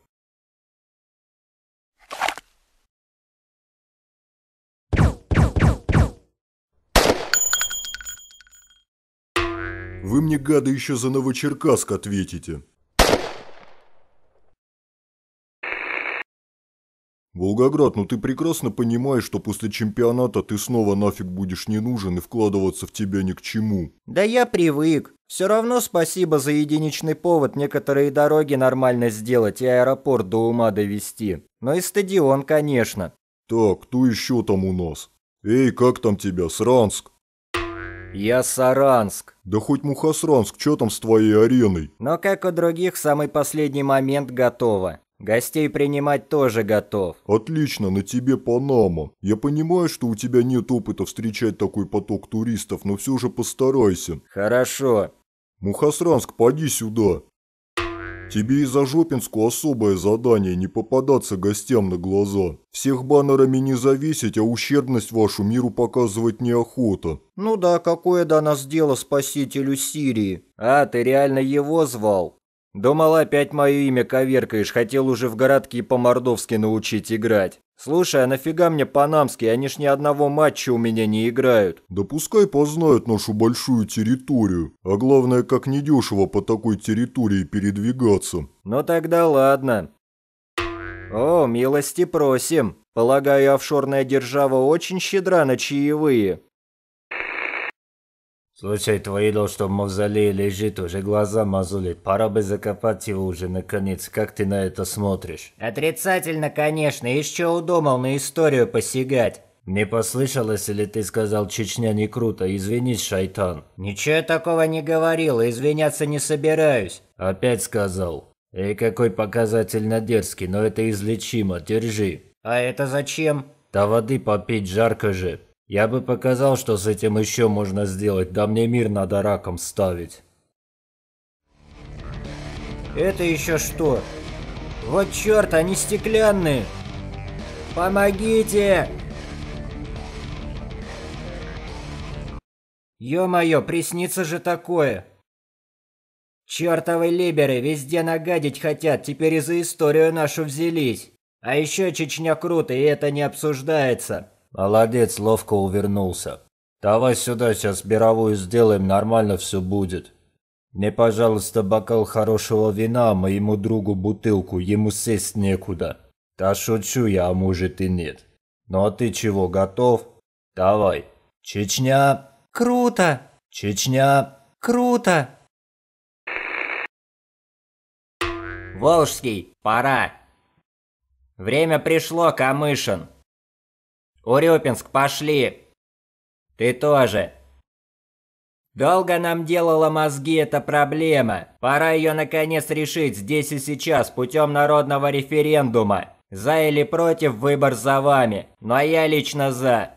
«Вы мне, гады, еще за Новочеркасск ответите!» «Волгоград, ну ты прекрасно понимаешь, что после чемпионата ты снова нафиг будешь не нужен и вкладываться в тебя ни к чему». «Да я привык. Все равно спасибо за единичный повод некоторые дороги нормально сделать и аэропорт до ума довести. Но ну и стадион, конечно». «Так, кто еще там у нас? Эй, как там тебя, Сранск?» «Я Саранск». «Да хоть Мухасранск, что там с твоей ареной?» «Но как у других, самый последний момент готово. Гостей принимать тоже готов. Отлично, на тебе Панама. Я понимаю, что у тебя нет опыта встречать такой поток туристов, но все же постарайся. Хорошо. Мухасранск, поди сюда. Тебе из Ожопинску особое задание не попадаться гостям на глаза. Всех баннерами не зависеть, а ущербность вашу миру показывать неохота. Ну да, какое до нас дело спасителю Сирии? А, ты реально его звал? Думал, опять мое имя коверкаешь, хотел уже в городке по-мордовски научить играть. Слушай, а нафига мне панамски, они ж ни одного матча у меня не играют. Да пускай познают нашу большую территорию. А главное, как недешево по такой территории передвигаться. Ну тогда ладно. О, милости просим. Полагаю, офшорная держава очень щедра на чаевые. Случай Твоидл, что в мавзолее лежит, уже глаза мазули. Пора бы закопать его уже, наконец. Как ты на это смотришь? Отрицательно, конечно. Еще удумал на историю посягать. Не послышалось или ты сказал «Чечня не круто», извинись, шайтан. Ничего я такого не говорил, извиняться не собираюсь. Опять сказал. Эй, какой показательно дерзкий, но это излечимо, держи. А это зачем? Да воды попить жарко же. Я бы показал, что с этим еще можно сделать, да мне мир надо раком ставить. Это еще что? Вот черт, они стеклянные! Помогите! Ё-моё, приснится же такое! Чёртовы либеры везде нагадить хотят, теперь и за историю нашу взялись. А еще Чечня круто, и это не обсуждается. Молодец, ловко увернулся. Давай сюда, сейчас мировую сделаем, нормально все будет. Мне, пожалуйста, бокал хорошего вина, моему другу бутылку, ему сесть некуда. Да шучу я, а может и нет. Ну а ты чего, готов? Давай. Чечня. Круто. Чечня. Круто. Волжский, пора. Время пришло, Камышин. Урюпинск, пошли!» «Ты тоже!» «Долго нам делала мозги эта проблема. Пора ее наконец решить здесь и сейчас путем народного референдума. За или против выбор за вами, но я лично за».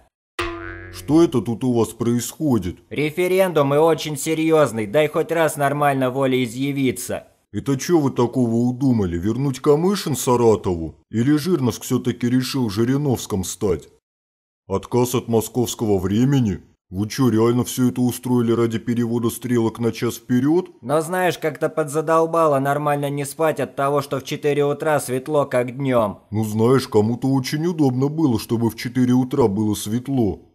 Что это тут у вас происходит? Референдум и очень серьезный, дай хоть раз нормально волеизъявиться. Это что вы такого удумали, вернуть Камышин Саратову? Или Жирновск все-таки решил Жириновском стать? Отказ от московского времени? Вы что, реально все это устроили ради перевода стрелок на час вперед? Но знаешь, как-то подзадолбало нормально не спать от того, что в 4 утра светло, как днем. Ну знаешь, кому-то очень удобно было, чтобы в 4 утра было светло.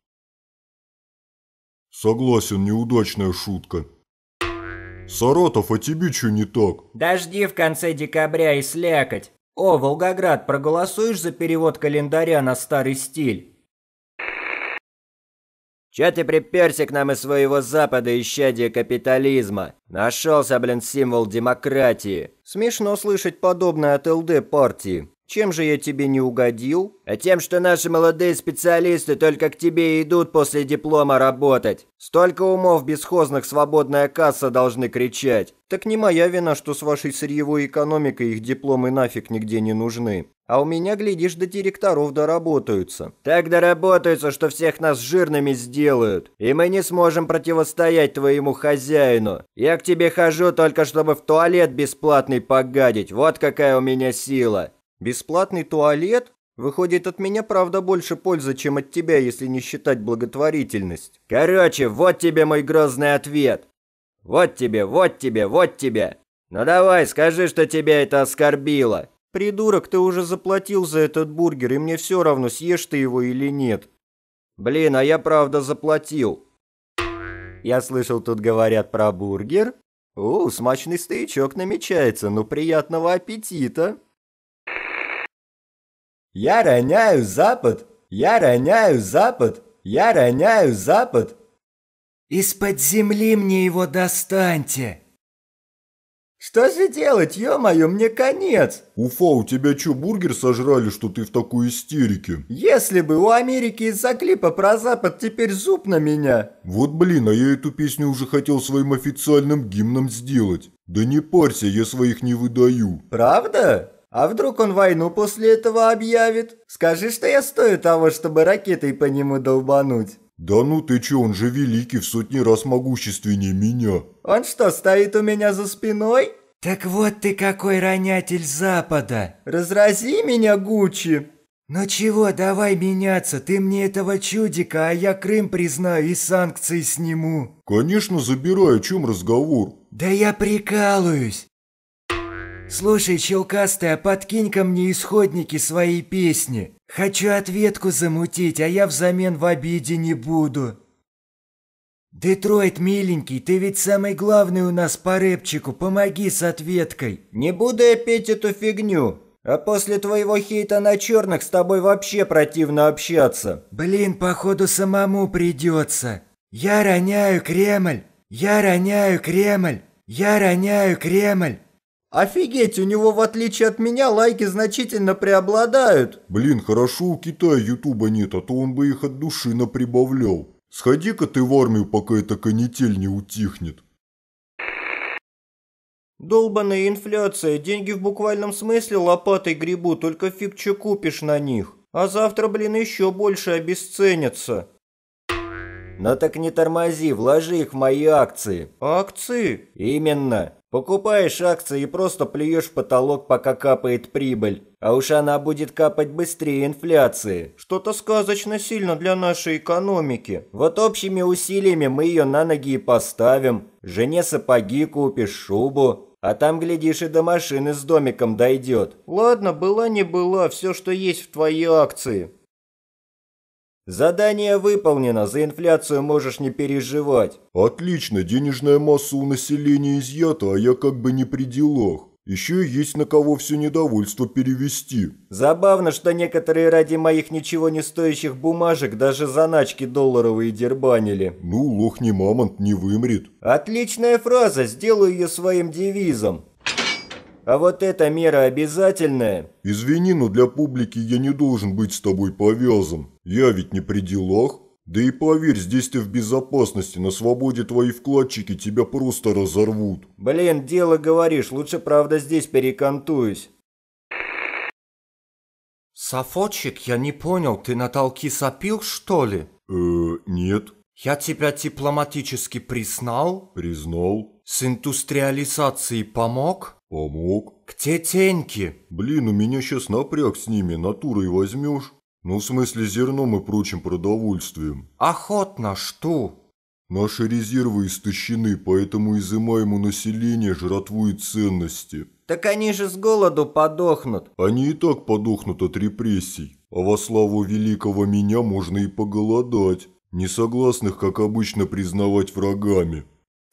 Согласен, неудачная шутка. Саратов, а тебе что не так? Дожди в конце декабря и слякоть. О, Волгоград, проголосуешь за перевод календаря на старый стиль? Че ты приперся к нам из своего запада, исчадие капитализма? Нашелся, блин, символ демократии. Смешно слышать подобное от ЛД партии. Чем же я тебе не угодил? А тем, что наши молодые специалисты только к тебе и идут после диплома работать. Столько умов бесхозных свободная касса должны кричать. Так не моя вина, что с вашей сырьевой экономикой их дипломы нафиг нигде не нужны. А у меня, глядишь, до директоров доработаются. Так доработаются, что всех нас жирными сделают. И мы не сможем противостоять твоему хозяину. Я к тебе хожу только, чтобы в туалет бесплатный погадить. Вот какая у меня сила. Бесплатный туалет? Выходит, от меня, правда, больше пользы, чем от тебя, если не считать благотворительность. Короче, вот тебе мой грозный ответ. Вот тебе, вот тебе, вот тебе. Ну давай, скажи, что тебя это оскорбило. Придурок, ты уже заплатил за этот бургер, и мне все равно, съешь ты его или нет. Блин, а я правда заплатил. Я слышал, тут говорят про бургер. О, смачный стоячок намечается, ну приятного аппетита. Я роняю запад! Я роняю запад! Я роняю запад!» «Из-под земли мне его достаньте!» «Что же делать, ё-моё, мне конец!» «Уфа, у тебя чё, бургер сожрали, что ты в такой истерике?» «Если бы у Америки из-за клипа про Запад теперь зуб на меня!» «Вот блин, а я эту песню уже хотел своим официальным гимном сделать!» «Да не парься, я своих не выдаю!» «Правда?» А вдруг он войну после этого объявит? Скажи, что я стою того, чтобы ракетой по нему долбануть». «Да ну ты чё, он же великий, в сотни раз могущественнее меня». «Он что, стоит у меня за спиной?» «Так вот ты какой ронятель Запада!» «Разрази меня, Гучи. «Ну чего, давай меняться, ты мне этого чудика, а я Крым признаю и санкции сниму». «Конечно забираю. о чем разговор?» «Да я прикалываюсь. «Слушай, челкастая, подкинь ко мне исходники своей песни. Хочу ответку замутить, а я взамен в обиде не буду». «Детройт, миленький, ты ведь самый главный у нас по рэпчику, помоги с ответкой!» «Не буду я петь эту фигню, а после твоего хейта на черных с тобой вообще противно общаться!» «Блин, походу самому придется!» «Я роняю Кремль! Я роняю Кремль! Я роняю Кремль!» Офигеть, у него в отличие от меня лайки значительно преобладают. Блин, хорошо у Китая ютуба нет, а то он бы их от души наприбавлял. Сходи-ка ты в армию, пока эта канитель не утихнет. Долбаная инфляция, деньги в буквальном смысле лопатой грибу, только фиг че купишь на них. А завтра, блин, еще больше обесценятся. Но ну так не тормози, вложи их в мои акции. Акции? Именно. Покупаешь акции и просто плюешь в потолок, пока капает прибыль. А уж она будет капать быстрее инфляции. Что-то сказочно сильно для нашей экономики. Вот общими усилиями мы ее на ноги и поставим. Жене сапоги купишь, шубу. А там, глядишь, и до машины с домиком дойдет. Ладно, была не была, все, что есть в твоей акции. Задание выполнено, за инфляцию можешь не переживать. Отлично, денежная масса у населения изъята, а я как бы не при делах. Еще есть на кого все недовольство перевести. Забавно, что некоторые ради моих ничего не стоящих бумажек даже заначки долларовые дербанили. Ну, лох не мамонт, не вымрет. Отличная фраза, сделаю ее своим девизом. А вот эта мера обязательная. Извини, но для публики я не должен быть с тобой повязан. Я ведь не при делах. Да и поверь, здесь ты в безопасности, на свободе твои вкладчики тебя просто разорвут. Блин, дело говоришь, лучше правда здесь перекантуюсь. Софочек, я не понял, ты на толки сопил, что ли? -э нет. Я тебя дипломатически признал? Признал. С индустриализацией помог? «Помог?» «К тетеньке!» «Блин, у меня сейчас напряг с ними, натурой возьмешь?» «Ну, в смысле, зерном и прочим продовольствием». «Охотно, что?» «Наши резервы истощены, поэтому изымаем у населения жратву и ценности». «Так они же с голоду подохнут». «Они и так подохнут от репрессий. А во славу великого меня можно и поголодать. Несогласных, как обычно, признавать врагами».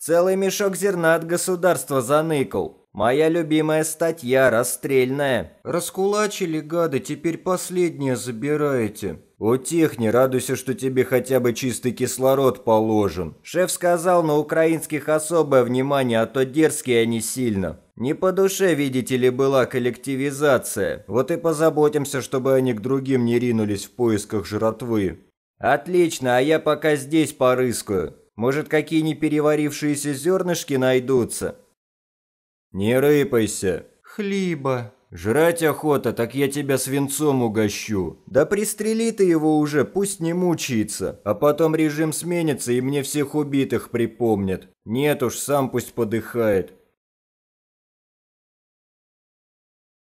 Целый мешок зерна от государства заныкал. Моя любимая статья расстрельная. Раскулачили, гады, теперь последнее забираете. Утихни, радуйся, что тебе хотя бы чистый кислород положен. Шеф сказал, на украинских особое внимание, а то дерзкие они сильно. Не по душе, видите ли, была коллективизация. Вот и позаботимся, чтобы они к другим не ринулись в поисках жратвы. Отлично, а я пока здесь порыскаю. Может, какие непереварившиеся зернышки найдутся?» «Не рыпайся!» «Хлеба!» «Жрать охота, так я тебя свинцом угощу!» «Да пристрели ты его уже, пусть не мучается, а потом режим сменится и мне всех убитых припомнят. Нет уж, сам пусть подыхает».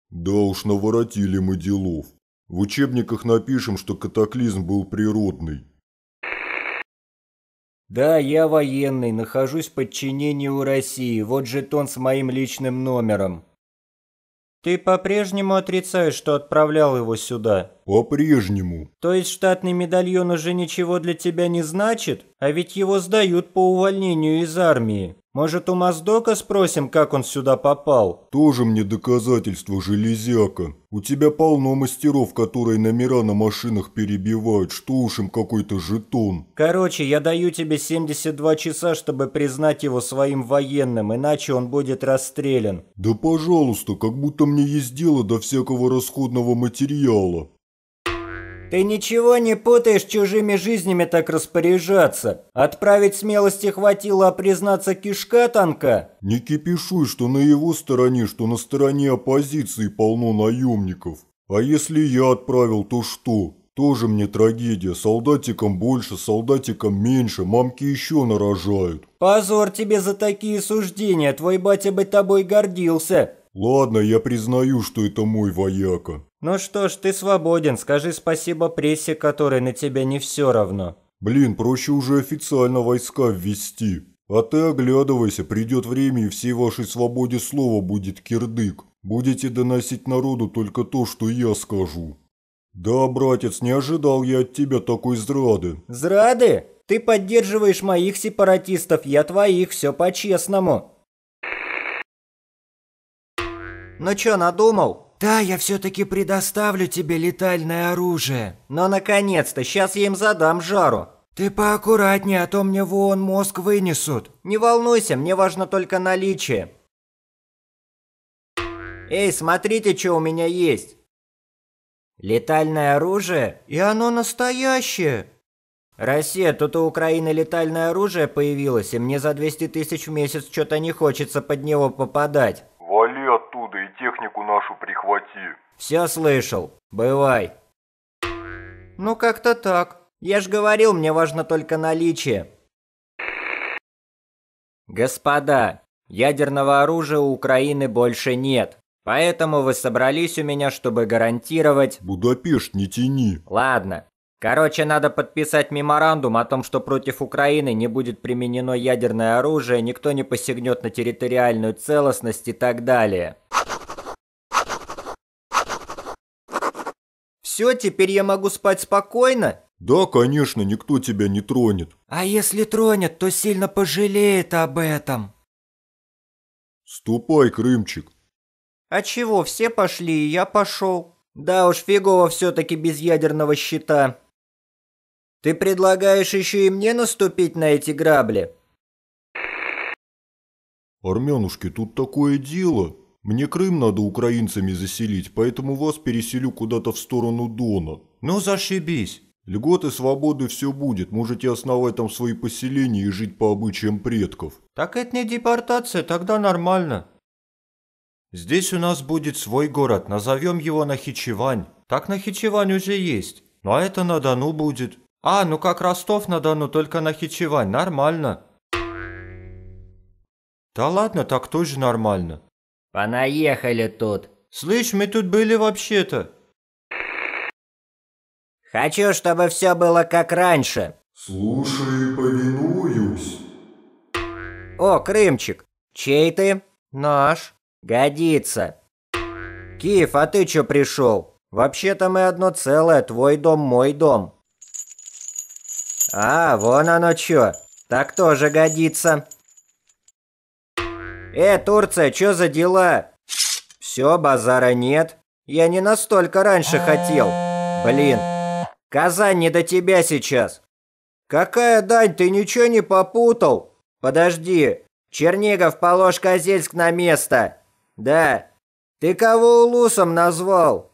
«Да уж наворотили мы делов. В учебниках напишем, что катаклизм был природный, «Да, я военный, нахожусь в подчинении у России, вот жетон с моим личным номером». «Ты по-прежнему отрицаешь, что отправлял его сюда?» «По-прежнему». «То есть штатный медальон уже ничего для тебя не значит? А ведь его сдают по увольнению из армии». Может, у Моздока спросим, как он сюда попал? Тоже мне доказательство, железяка. У тебя полно мастеров, которые номера на машинах перебивают, что уж им какой-то жетон. Короче, я даю тебе 72 часа, чтобы признать его своим военным, иначе он будет расстрелян. Да пожалуйста, как будто мне есть дело до всякого расходного материала. «Ты ничего не путаешь чужими жизнями так распоряжаться. Отправить смелости хватило, а признаться кишка танка. «Не кипишуй, что на его стороне, что на стороне оппозиции полно наемников. А если я отправил, то что? Тоже мне трагедия. Солдатикам больше, солдатикам меньше, мамки еще нарожают». «Позор тебе за такие суждения, твой батя бы тобой гордился». «Ладно, я признаю, что это мой вояка. «Ну что ж, ты свободен, скажи спасибо прессе, которой на тебя не все равно». «Блин, проще уже официально войска ввести. А ты оглядывайся, придет время и всей вашей свободе слова будет кирдык. Будете доносить народу только то, что я скажу». «Да, братец, не ожидал я от тебя такой зрады». «Зрады? Ты поддерживаешь моих сепаратистов, я твоих, все по-честному». «Ну чё, надумал?» Да, я все-таки предоставлю тебе летальное оружие. Но наконец-то, сейчас я им задам жару. Ты поаккуратнее, а то мне вон мозг вынесут. Не волнуйся, мне важно только наличие. Эй, смотрите, что у меня есть. Летальное оружие? И оно настоящее. Россия, тут у Украины летальное оружие появилось, и мне за 200 тысяч в месяц что-то не хочется под него попадать оттуда и технику нашу прихвати». «Все слышал. Бывай». «Ну как-то так. Я ж говорил, мне важно только наличие». «Господа, ядерного оружия у Украины больше нет. Поэтому вы собрались у меня, чтобы гарантировать...» «Будапешт, не тяни!» «Ладно, Короче, надо подписать меморандум о том, что против Украины не будет применено ядерное оружие, никто не посягнет на территориальную целостность и так далее. Все, теперь я могу спать спокойно? Да, конечно, никто тебя не тронет. А если тронет, то сильно пожалеет об этом. Ступай, Крымчик. А чего, все пошли, и я пошел. Да уж, фигово все-таки без ядерного щита. Ты предлагаешь еще и мне наступить на эти грабли? Армянушки, тут такое дело. Мне Крым надо украинцами заселить, поэтому вас переселю куда-то в сторону Дона. Ну зашибись. Льготы, свободы, все будет. Можете основать там свои поселения и жить по обычаям предков. Так это не депортация, тогда нормально. Здесь у нас будет свой город, назовем его Нахичевань. Так Нахичевань уже есть, но ну, а это на Дону будет. А, ну как Ростов-на-Дону, только Нахичевань, нормально. Да ладно, так тоже нормально. Понаехали тут. Слышь, мы тут были вообще-то. Хочу, чтобы все было как раньше. Слушаю и повинуюсь. О, Крымчик, чей ты? Наш. Годится. Киев, а ты чё пришел? Вообще-то мы одно целое, твой дом, мой дом. А, вон оно чё. Так тоже годится. Э, Турция, чё за дела? Все, базара нет. Я не настолько раньше хотел. Блин. Казань не до тебя сейчас. Какая дань, ты ничего не попутал? Подожди. Чернигов, положь Козельск на место. Да. Ты кого улусом назвал?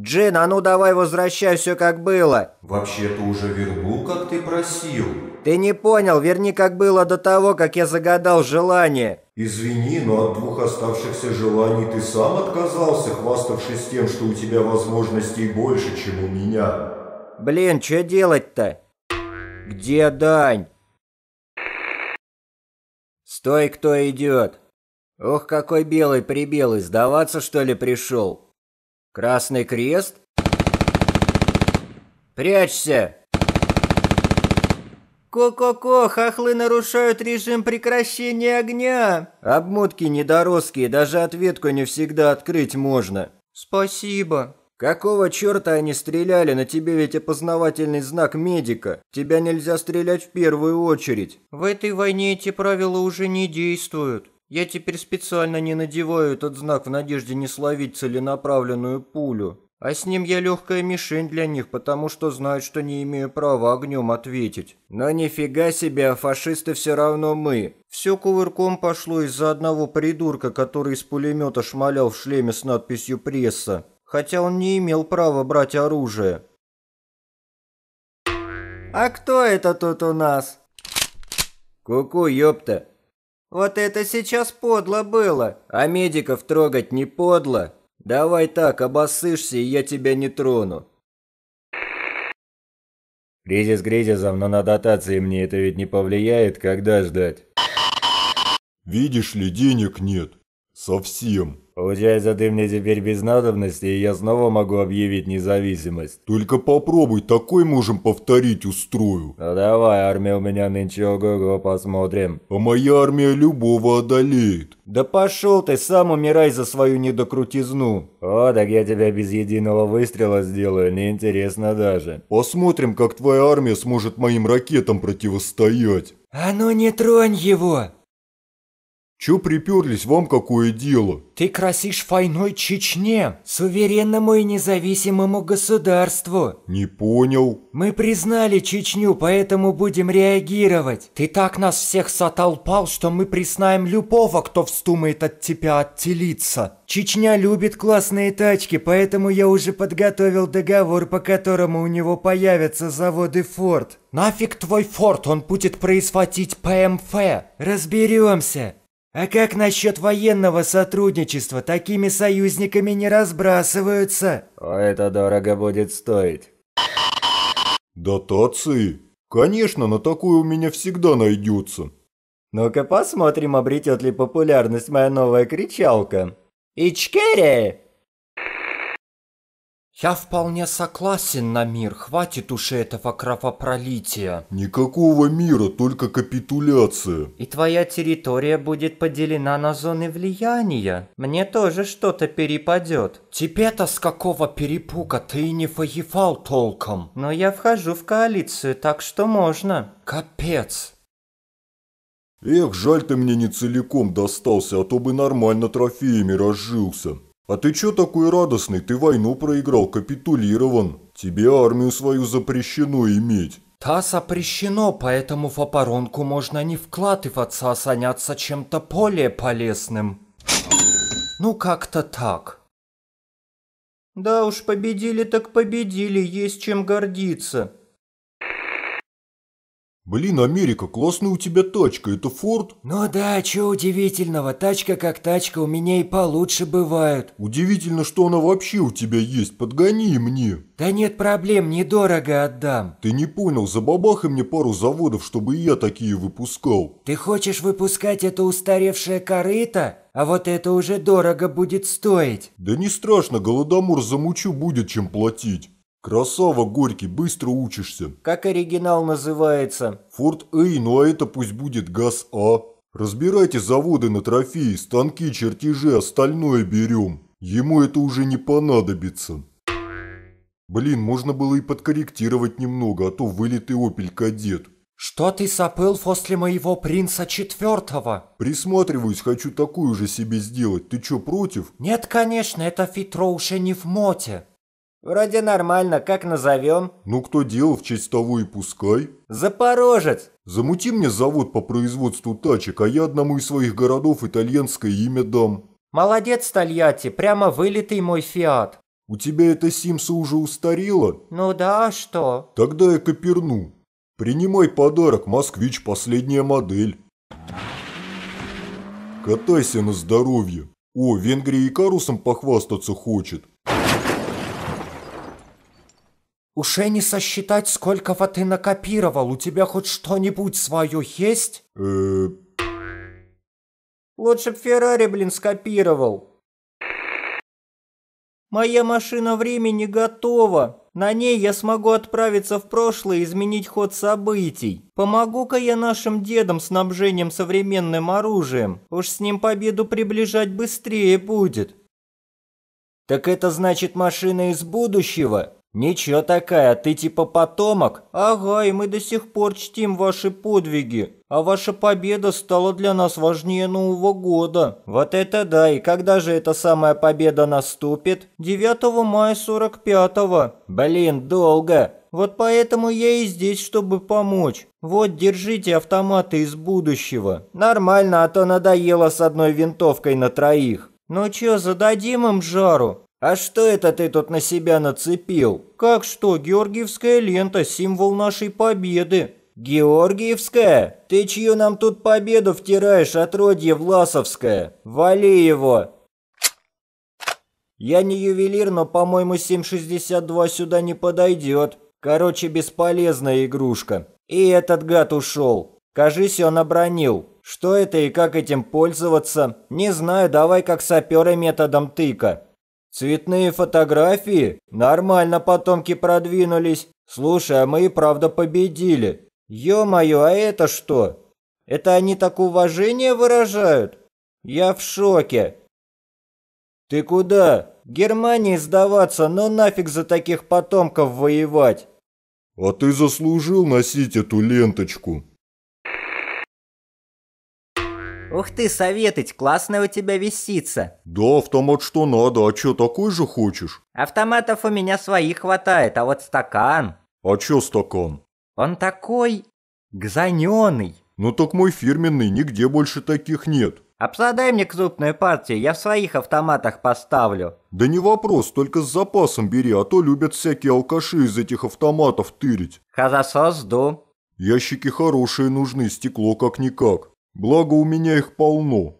«Джин, а ну давай возвращай все как было!» «Вообще-то уже вернул, как ты просил!» «Ты не понял, верни как было до того, как я загадал желание!» «Извини, но от двух оставшихся желаний ты сам отказался, хваставшись тем, что у тебя возможностей больше, чем у меня!» «Блин, что делать-то?» «Где Дань?» «Стой, кто идет!» «Ох, какой белый-прибелый, сдаваться, что ли, пришел?» Красный крест? Прячься! Ко-ко-ко, хохлы нарушают режим прекращения огня. Обмотки недоросткие, даже ответку не всегда открыть можно. Спасибо. Какого черта они стреляли? На тебе ведь опознавательный знак медика. Тебя нельзя стрелять в первую очередь. В этой войне эти правила уже не действуют. Я теперь специально не надеваю этот знак в надежде не словить целенаправленную пулю. А с ним я легкая мишень для них, потому что знают, что не имею права огнем ответить. Но нифига себе, а фашисты все равно мы. Все кувырком пошло из-за одного придурка, который из пулемета шмалял в шлеме с надписью «Пресса». Хотя он не имел права брать оружие. «А кто это тут у нас?» «Ку-ку, ёпта!» Вот это сейчас подло было. А медиков трогать не подло. Давай так, обоссышься, и я тебя не трону. Кризис кризисом, но на дотации мне это ведь не повлияет, когда ждать? Видишь ли, денег нет. Совсем. Получается, ты мне теперь без надобности, и я снова могу объявить независимость. Только попробуй, такой можем повторить устрою. Ну давай, армия у меня нынче ого-го, посмотрим. А моя армия любого одолеет. Да пошел ты, сам умирай за свою недокрутизну. О, так я тебя без единого выстрела сделаю, неинтересно даже. Посмотрим, как твоя армия сможет моим ракетам противостоять. А ну не тронь его! Че приперлись, вам какое дело? Ты красишь войной Чечне, суверенному и независимому государству. Не понял. Мы признали Чечню, поэтому будем реагировать. Ты так нас всех сотолпал, что мы признаем любого, кто вздумает от тебя оттелиться. Чечня любит классные тачки, поэтому я уже подготовил договор, по которому у него появятся заводы Форд. Нафиг твой Форд, он будет производить ПМФ. Разберемся. А как насчет военного сотрудничества? Такими союзниками не разбрасываются. А это дорого будет стоить. Дотации? Конечно, на такое у меня всегда найдется. Ну-ка посмотрим, обретет ли популярность моя новая кричалка. Ичкерия! Я вполне согласен на мир, хватит уже этого кровопролития. Никакого мира, только капитуляция. И твоя территория будет поделена на зоны влияния. Мне тоже что-то перепадет. Тебе-то с какого перепуга ты и не воевал толком? Но я вхожу в коалицию, так что можно. Капец. Эх, жаль ты мне не целиком достался, а то бы нормально трофеями разжился. «А ты чё такой радостный? Ты войну проиграл, капитулирован. Тебе армию свою запрещено иметь». «Та запрещено, поэтому в опоронку можно не вкладываться, а заняться чем-то более полезным». «Ну, как-то так». «Да уж, победили так победили, есть чем гордиться». «Блин, Америка, классная у тебя тачка, это Форд?» «Ну да, чё удивительного, тачка как тачка, у меня и получше бывают». «Удивительно, что она вообще у тебя есть, подгони мне». «Да нет проблем, недорого отдам». «Ты не понял, забабахай мне пару заводов, чтобы и я такие выпускал». «Ты хочешь выпускать это устаревшее корыто? А вот это уже дорого будет стоить». «Да не страшно, голодомор замучу будет чем платить». «Красава, Горький, быстро учишься!» «Как оригинал называется?» «Форт Эй, ну а это пусть будет ГАЗ А!» «Разбирайте заводы на трофеи, станки, чертежи, остальное берем. Ему это уже не понадобится». Блин, можно было и подкорректировать немного, а то вылитый опель-кадет. «Что ты сопыл после моего принца четвертого?» «Присматриваюсь, хочу такую же себе сделать. Ты чё, против?» «Нет, конечно, это фитро уже не в моте». «Вроде нормально, как назовем?» «Ну, кто делал, в честь того и пускай». «Запорожец!» «Замути мне завод по производству тачек, а я одному из своих городов итальянское имя дам». «Молодец, Тольятти, прямо вылитый мой фиат». «У тебя эта Симса уже устарела?» «Ну да, а что?» «Тогда я коперну. Принимай подарок, москвич, последняя модель». «Катайся на здоровье. О, Венгрия и Карусом похвастаться хочет. Уже не сосчитать, сколько ты накопировал. У тебя хоть что-нибудь свое есть? Э. Лучше б Феррари, блин, скопировал. Моя машина времени готова. На ней я смогу отправиться в прошлое и изменить ход событий. Помогу-ка я нашим дедам снабжением современным оружием. Уж с ним победу приближать быстрее будет. Так это значит машина из будущего? «Ничего такая, ты типа потомок?» «Ага, и мы до сих пор чтим ваши подвиги, а ваша победа стала для нас важнее Нового года». «Вот это да, и когда же эта самая победа наступит?» «9 мая 45-го». «Блин, долго». «Вот поэтому я и здесь, чтобы помочь. Вот, держите автоматы из будущего. Нормально, а то надоело с одной винтовкой на троих». «Ну чё, зададим им жару?» «А что это ты тут на себя нацепил?» «Как что, георгиевская лента – символ нашей победы». «Георгиевская? Ты чью нам тут победу втираешь, отродье Власовское? Вали его!» «Я не ювелир, но, по-моему, 7,62 сюда не подойдет. Короче, бесполезная игрушка. И этот гад ушел. Кажись, он обронил. Что это и как этим пользоваться? Не знаю, давай как саперы методом тыка». Цветные фотографии? Нормально потомки продвинулись. Слушай, а мы и правда победили. Ё-моё, а это что? Это они так уважение выражают? Я в шоке. Ты куда? Германии сдаваться, но нафиг за таких потомков воевать. А ты заслужил носить эту ленточку. Ух ты, советить, классная у тебя висица. Да, автомат что надо, а чё, такой же хочешь? Автоматов у меня своих хватает, а вот стакан... А чё стакан? Он такой... гзанёный. Ну так мой фирменный, нигде больше таких нет. Обсадай мне крупную партию, я в своих автоматах поставлю. Да не вопрос, только с запасом бери, а то любят всякие алкаши из этих автоматов тырить. Хорошо, жду. Ящики хорошие нужны, стекло как-никак благо у меня их полно.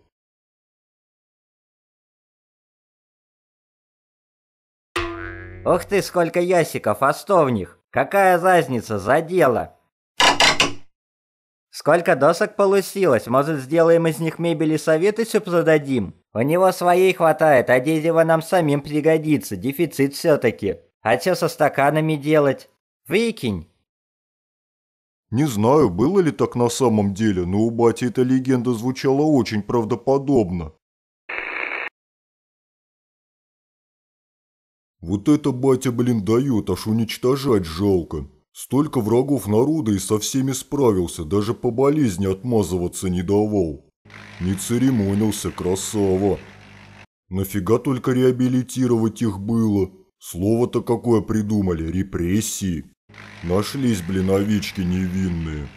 Ух ты, сколько ясиков, а остовних! Какая разница, задела! Сколько досок получилось, может сделаем из них мебели совет и все продадим? У него своей хватает, а дерево нам самим пригодится, дефицит все-таки. А что со стаканами делать? Выкинь! Не знаю, было ли так на самом деле, но у бати эта легенда звучала очень правдоподобно. Вот это батя, блин, дает, аж уничтожать жалко. Столько врагов народа и со всеми справился, даже по болезни отмазываться не давал. Не церемонился, красава. Нафига только реабилитировать их было? Слово-то какое придумали, репрессии. Нашлись, блин, овечки невинные.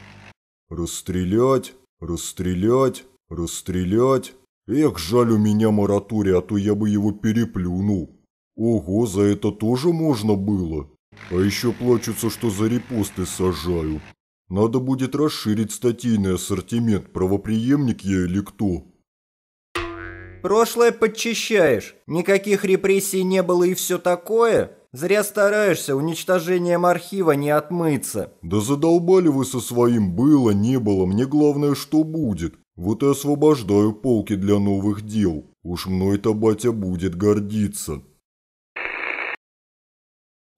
Расстрелять, расстрелять, расстрелять. Эх, жаль у меня Маратури, а то я бы его переплюнул. Ого, за это тоже можно было. А еще плачутся, что за репосты сажаю. Надо будет расширить статейный ассортимент, правоприемник я или кто. Прошлое подчищаешь. Никаких репрессий не было и все такое? Зря стараешься, уничтожением архива не отмыться. Да задолбали вы со своим было, не было, мне главное, что будет. Вот и освобождаю полки для новых дел. Уж мной-то батя будет гордиться.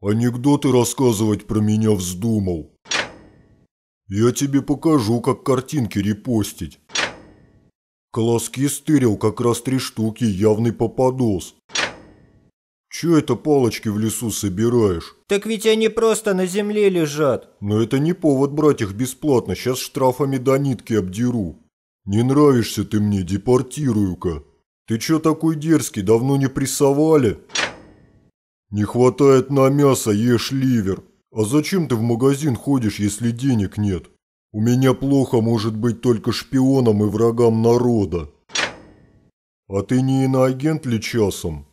Анекдоты рассказывать про меня вздумал. Я тебе покажу, как картинки репостить. Колоски стырил как раз три штуки, явный попадос. «Чё это палочки в лесу собираешь?» «Так ведь они просто на земле лежат». «Но это не повод брать их бесплатно, сейчас штрафами до нитки обдеру». «Не нравишься ты мне, депортирую-ка». «Ты чё такой дерзкий, давно не прессовали?» «Не хватает на мясо, ешь ливер. А зачем ты в магазин ходишь, если денег нет? У меня плохо может быть только шпионам и врагам народа». «А ты не иноагент ли часом?»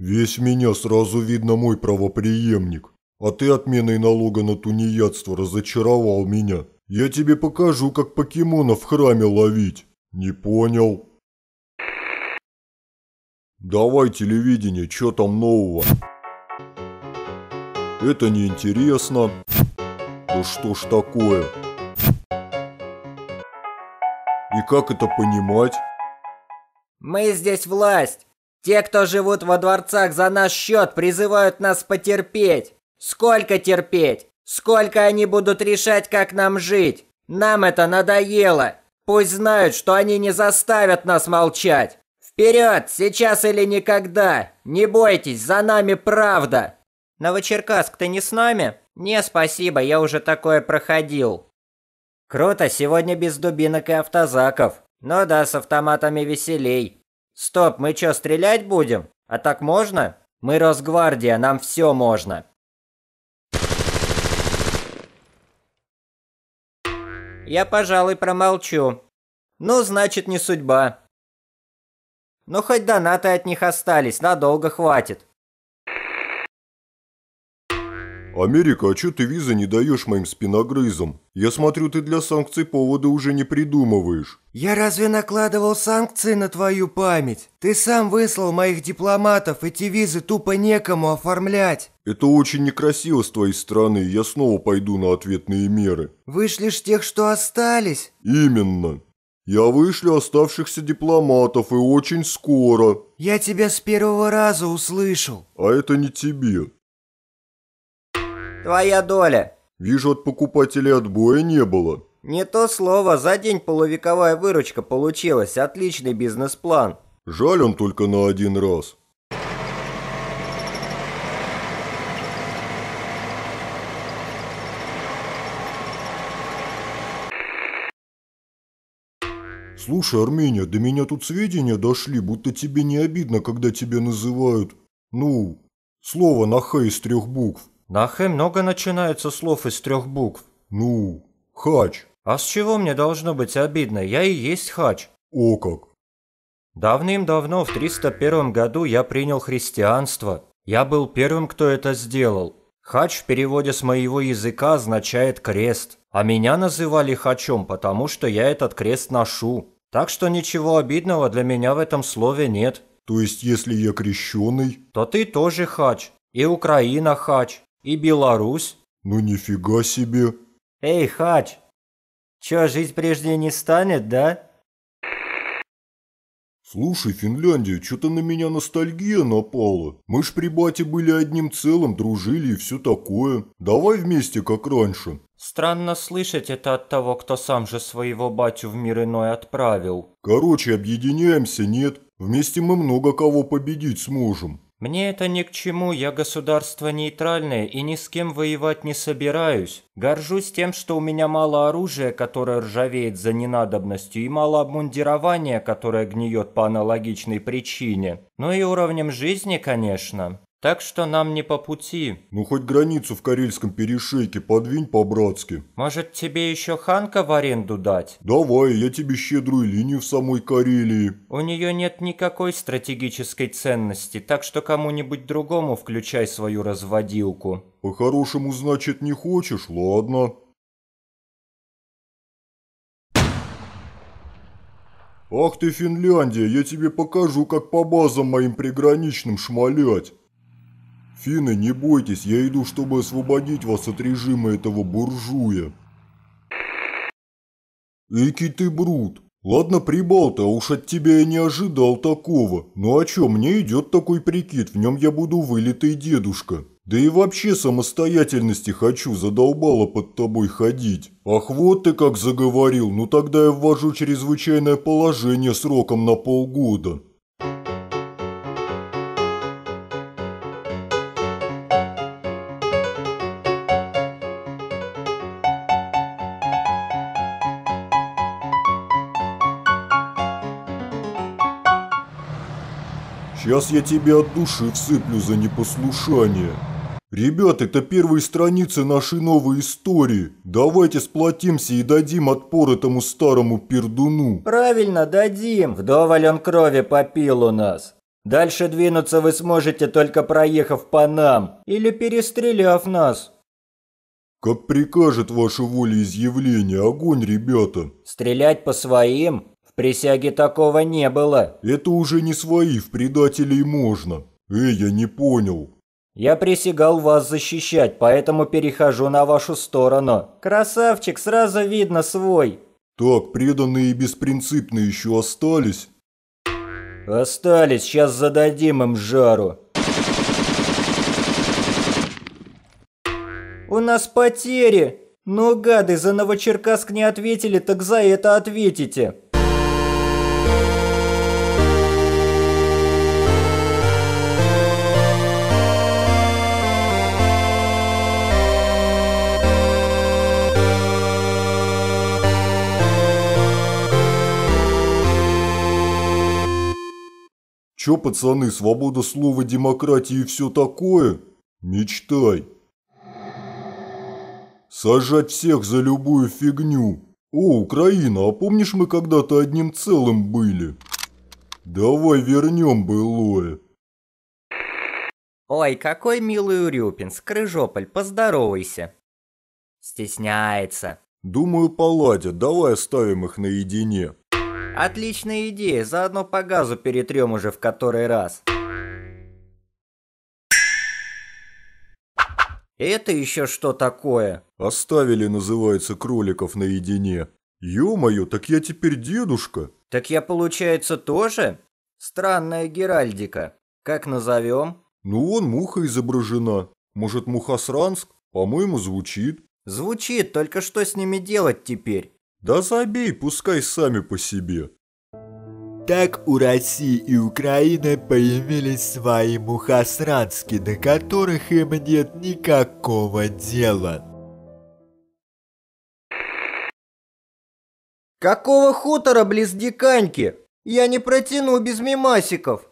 «Весь меня сразу видно мой правоприемник, а ты отменой налога на тунеядство разочаровал меня. Я тебе покажу, как покемона в храме ловить. Не понял?» «Давай телевидение, чё там нового?» «Это неинтересно». «Да что ж такое?» «И как это понимать?» «Мы здесь власть!» Те, кто живут во дворцах за наш счет, призывают нас потерпеть. Сколько терпеть? Сколько они будут решать, как нам жить? Нам это надоело. Пусть знают, что они не заставят нас молчать. Вперед, сейчас или никогда. Не бойтесь, за нами правда. Новочеркасск, ты не с нами? Не, спасибо, я уже такое проходил. Круто, сегодня без дубинок и автозаков. Но ну да, с автоматами веселей. «Стоп, мы чё, стрелять будем? А так можно? Мы Росгвардия, нам всё можно!» Я, пожалуй, промолчу. Ну, значит, не судьба. Но ну, хоть донаты от них остались, надолго хватит. «Америка, а чё ты визы не даёшь моим спиногрызам? Я смотрю, ты для санкций поводы уже не придумываешь». «Я разве накладывал санкции на твою память? Ты сам выслал моих дипломатов, эти визы тупо некому оформлять». «Это очень некрасиво с твоей стороны, я снова пойду на ответные меры». «Вышлешь тех, что остались?» «Именно». Я вышлю оставшихся дипломатов и очень скоро. Я тебя с первого раза услышал. А это не тебе. Твоя доля. Вижу, от покупателей отбоя не было. Не то слово, за день полувековая выручка получилась, отличный бизнес-план. Жаль он только на один раз. Слушай, Армения, до меня тут сведения дошли, будто тебе не обидно, когда тебя называют, ну, слово на «х» из трех букв. На «Х» много начинается слов из трех букв. Ну, хач. А с чего мне должно быть обидно? Я и есть хач. О как. Давным-давно, в 301 году, я принял христианство. Я был первым, кто это сделал. Хач в переводе с моего языка означает «крест». А меня называли хачом, потому что я этот крест ношу. Так что ничего обидного для меня в этом слове нет. То есть, если я крещеный? То ты тоже хач. И Украина хач. И Беларусь. Ну нифига себе. Эй, Хач, чё, жить прежде не станет, да? Слушай, Финляндия, что-то на меня ностальгия напала. Мы ж при бате были одним целым, дружили и все такое. Давай вместе, как раньше. Странно слышать это от того, кто сам же своего батю в мир иной отправил. Короче, объединяемся, нет? Вместе мы много кого победить сможем. «Мне это ни к чему, я государство нейтральное и ни с кем воевать не собираюсь. Горжусь тем, что у меня мало оружия, которое ржавеет за ненадобностью, и мало обмундирования, которое гниет по аналогичной причине. Ну и уровнем жизни, конечно. Так что нам не по пути. Ну хоть границу в Карельском перешейке подвинь по-братски. Может тебе еще Ханка в аренду дать? Давай, я тебе щедрую линию в самой Карелии. У нее нет никакой стратегической ценности, так что кому-нибудь другому включай свою разводилку. По-хорошему, значит, не хочешь? Ладно. «Ах ты, Финляндия, я тебе покажу, как по базам моим приграничным шмалять!» «Финны, не бойтесь, я иду, чтобы освободить вас от режима этого буржуя». «Эки ты брут! Ладно, прибал-то, а уж от тебя я не ожидал такого. Ну а чё, мне идёт такой прикид, в нём я буду вылитый дедушка. Да и вообще самостоятельности хочу, задолбало под тобой ходить. Ах, вот ты как заговорил, ну тогда я ввожу чрезвычайное положение сроком на полгода». Сейчас я тебе от души всыплю за непослушание. Ребят, это первые страницы нашей новой истории. Давайте сплотимся и дадим отпор этому старому пердуну. Правильно, дадим. Вдоволь он крови попил у нас. Дальше двинуться вы сможете, только проехав по нам. Или перестреляв нас. Как прикажет ваше волеизъявление, огонь, ребята. Стрелять по своим? Присяги такого не было. Это уже не свои, в предателей можно. Эй, я не понял. Я присягал вас защищать, поэтому перехожу на вашу сторону. Красавчик, сразу видно свой. Так, преданные и беспринципные еще остались? Остались, сейчас зададим им жару. У нас потери. Но гады за Новочеркасск не ответили, так за это ответите. Че, пацаны, свобода слова, демократия и всё такое? Мечтай. Сажать всех за любую фигню. О, Украина, а помнишь мы когда-то одним целым были? Давай вернем былое. Ой, какой милый Урюпин, Крыжополь, поздоровайся. Стесняется. Думаю, поладят, давай оставим их наедине. Отличная идея, заодно по газу перетрем уже в который раз. Это еще что такое? Оставили, называется, кроликов наедине. Ё-моё, так я теперь дедушка. Так я, получается, тоже? Странная Геральдика. Как назовем? Ну, вон муха изображена. Может, мухосранск? По-моему, звучит. Звучит, только что с ними делать теперь? Да забей, пускай сами по себе. Так у России и Украины появились свои мухосрански, до которых им нет никакого дела. Какого хутора близ Диканьки? Я не протяну без мимасиков.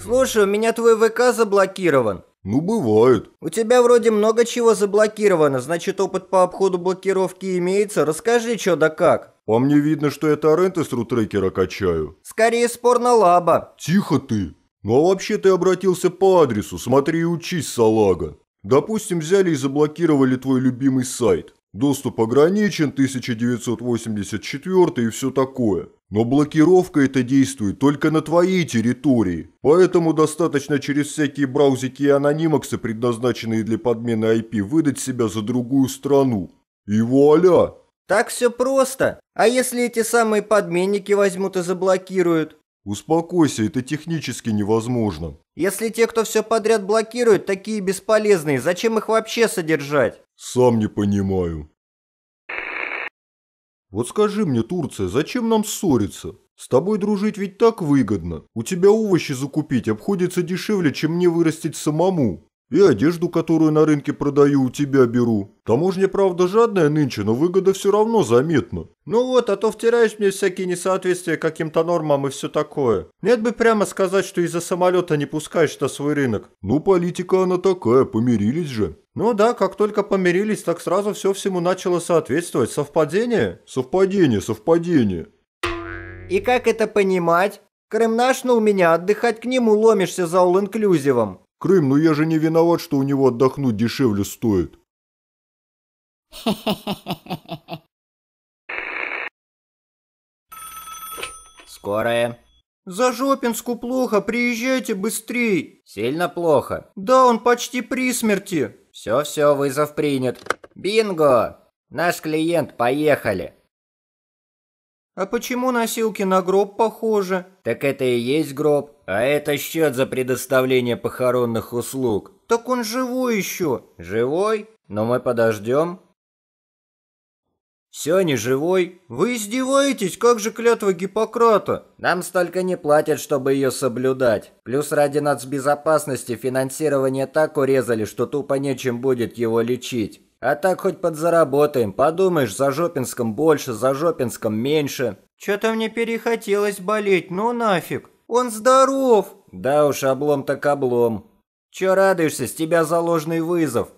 Слушай, у меня твой ВК заблокирован. Ну, бывает. У тебя вроде много чего заблокировано, значит, опыт по обходу блокировки имеется. Расскажи, чё да как. По а мне видно, что я торренты с рутрекера качаю. Скорее, спор на лаба. Тихо ты. Ну, а вообще ты обратился по адресу, смотри и учись, салага. Допустим, взяли и заблокировали твой любимый сайт. Доступ ограничен, 1984 и все такое. Но блокировка это действует только на твоей территории. Поэтому достаточно через всякие браузики и анонимаксы, предназначенные для подмены IP, выдать себя за другую страну. И вуаля! Так все просто. А если эти самые подменники возьмут и заблокируют? «Успокойся, это технически невозможно». «Если те, кто все подряд блокирует, такие бесполезные, зачем их вообще содержать?» «Сам не понимаю». «Вот скажи мне, Турция, зачем нам ссориться? С тобой дружить ведь так выгодно. У тебя овощи закупить обходится дешевле, чем мне вырастить самому. И одежду, которую на рынке продаю, у тебя беру. Таможня, правда, жадная нынче, но выгода все равно заметна. Ну вот, а то втираешь мне всякие несоответствия каким-то нормам и все такое. Нет бы прямо сказать, что из-за самолета не пускаешь на свой рынок. Ну, политика она такая, помирились же. Ну да, как только помирились, так сразу все всему начало соответствовать. Совпадение? Совпадение, совпадение. И как это понимать? Крым наш, но у меня отдыхать к нему ломишься за all-инклюзивом. Крым, ну я же не виноват, что у него отдохнуть дешевле стоит. Скорая. За Жопинску плохо, приезжайте быстрей. Сильно плохо. Да, он почти при смерти. Все-все, вызов принят. Бинго! Наш клиент, поехали. А почему носилки на гроб похожи? Так это и есть гроб. А это счет за предоставление похоронных услуг. Так он живой еще. Живой? Но мы подождем. Все не живой. Вы издеваетесь, как же клятва Гиппократа? Нам столько не платят, чтобы ее соблюдать. Плюс ради нацбезопасности финансирование так урезали, что тупо нечем будет его лечить. А так хоть подзаработаем. Подумаешь, за Жопинском больше, за Жопинском меньше. Че-то мне перехотелось болеть, ну нафиг. Он здоров!» «Да уж, облом так облом. Че радуешься, с тебя заложный вызов?»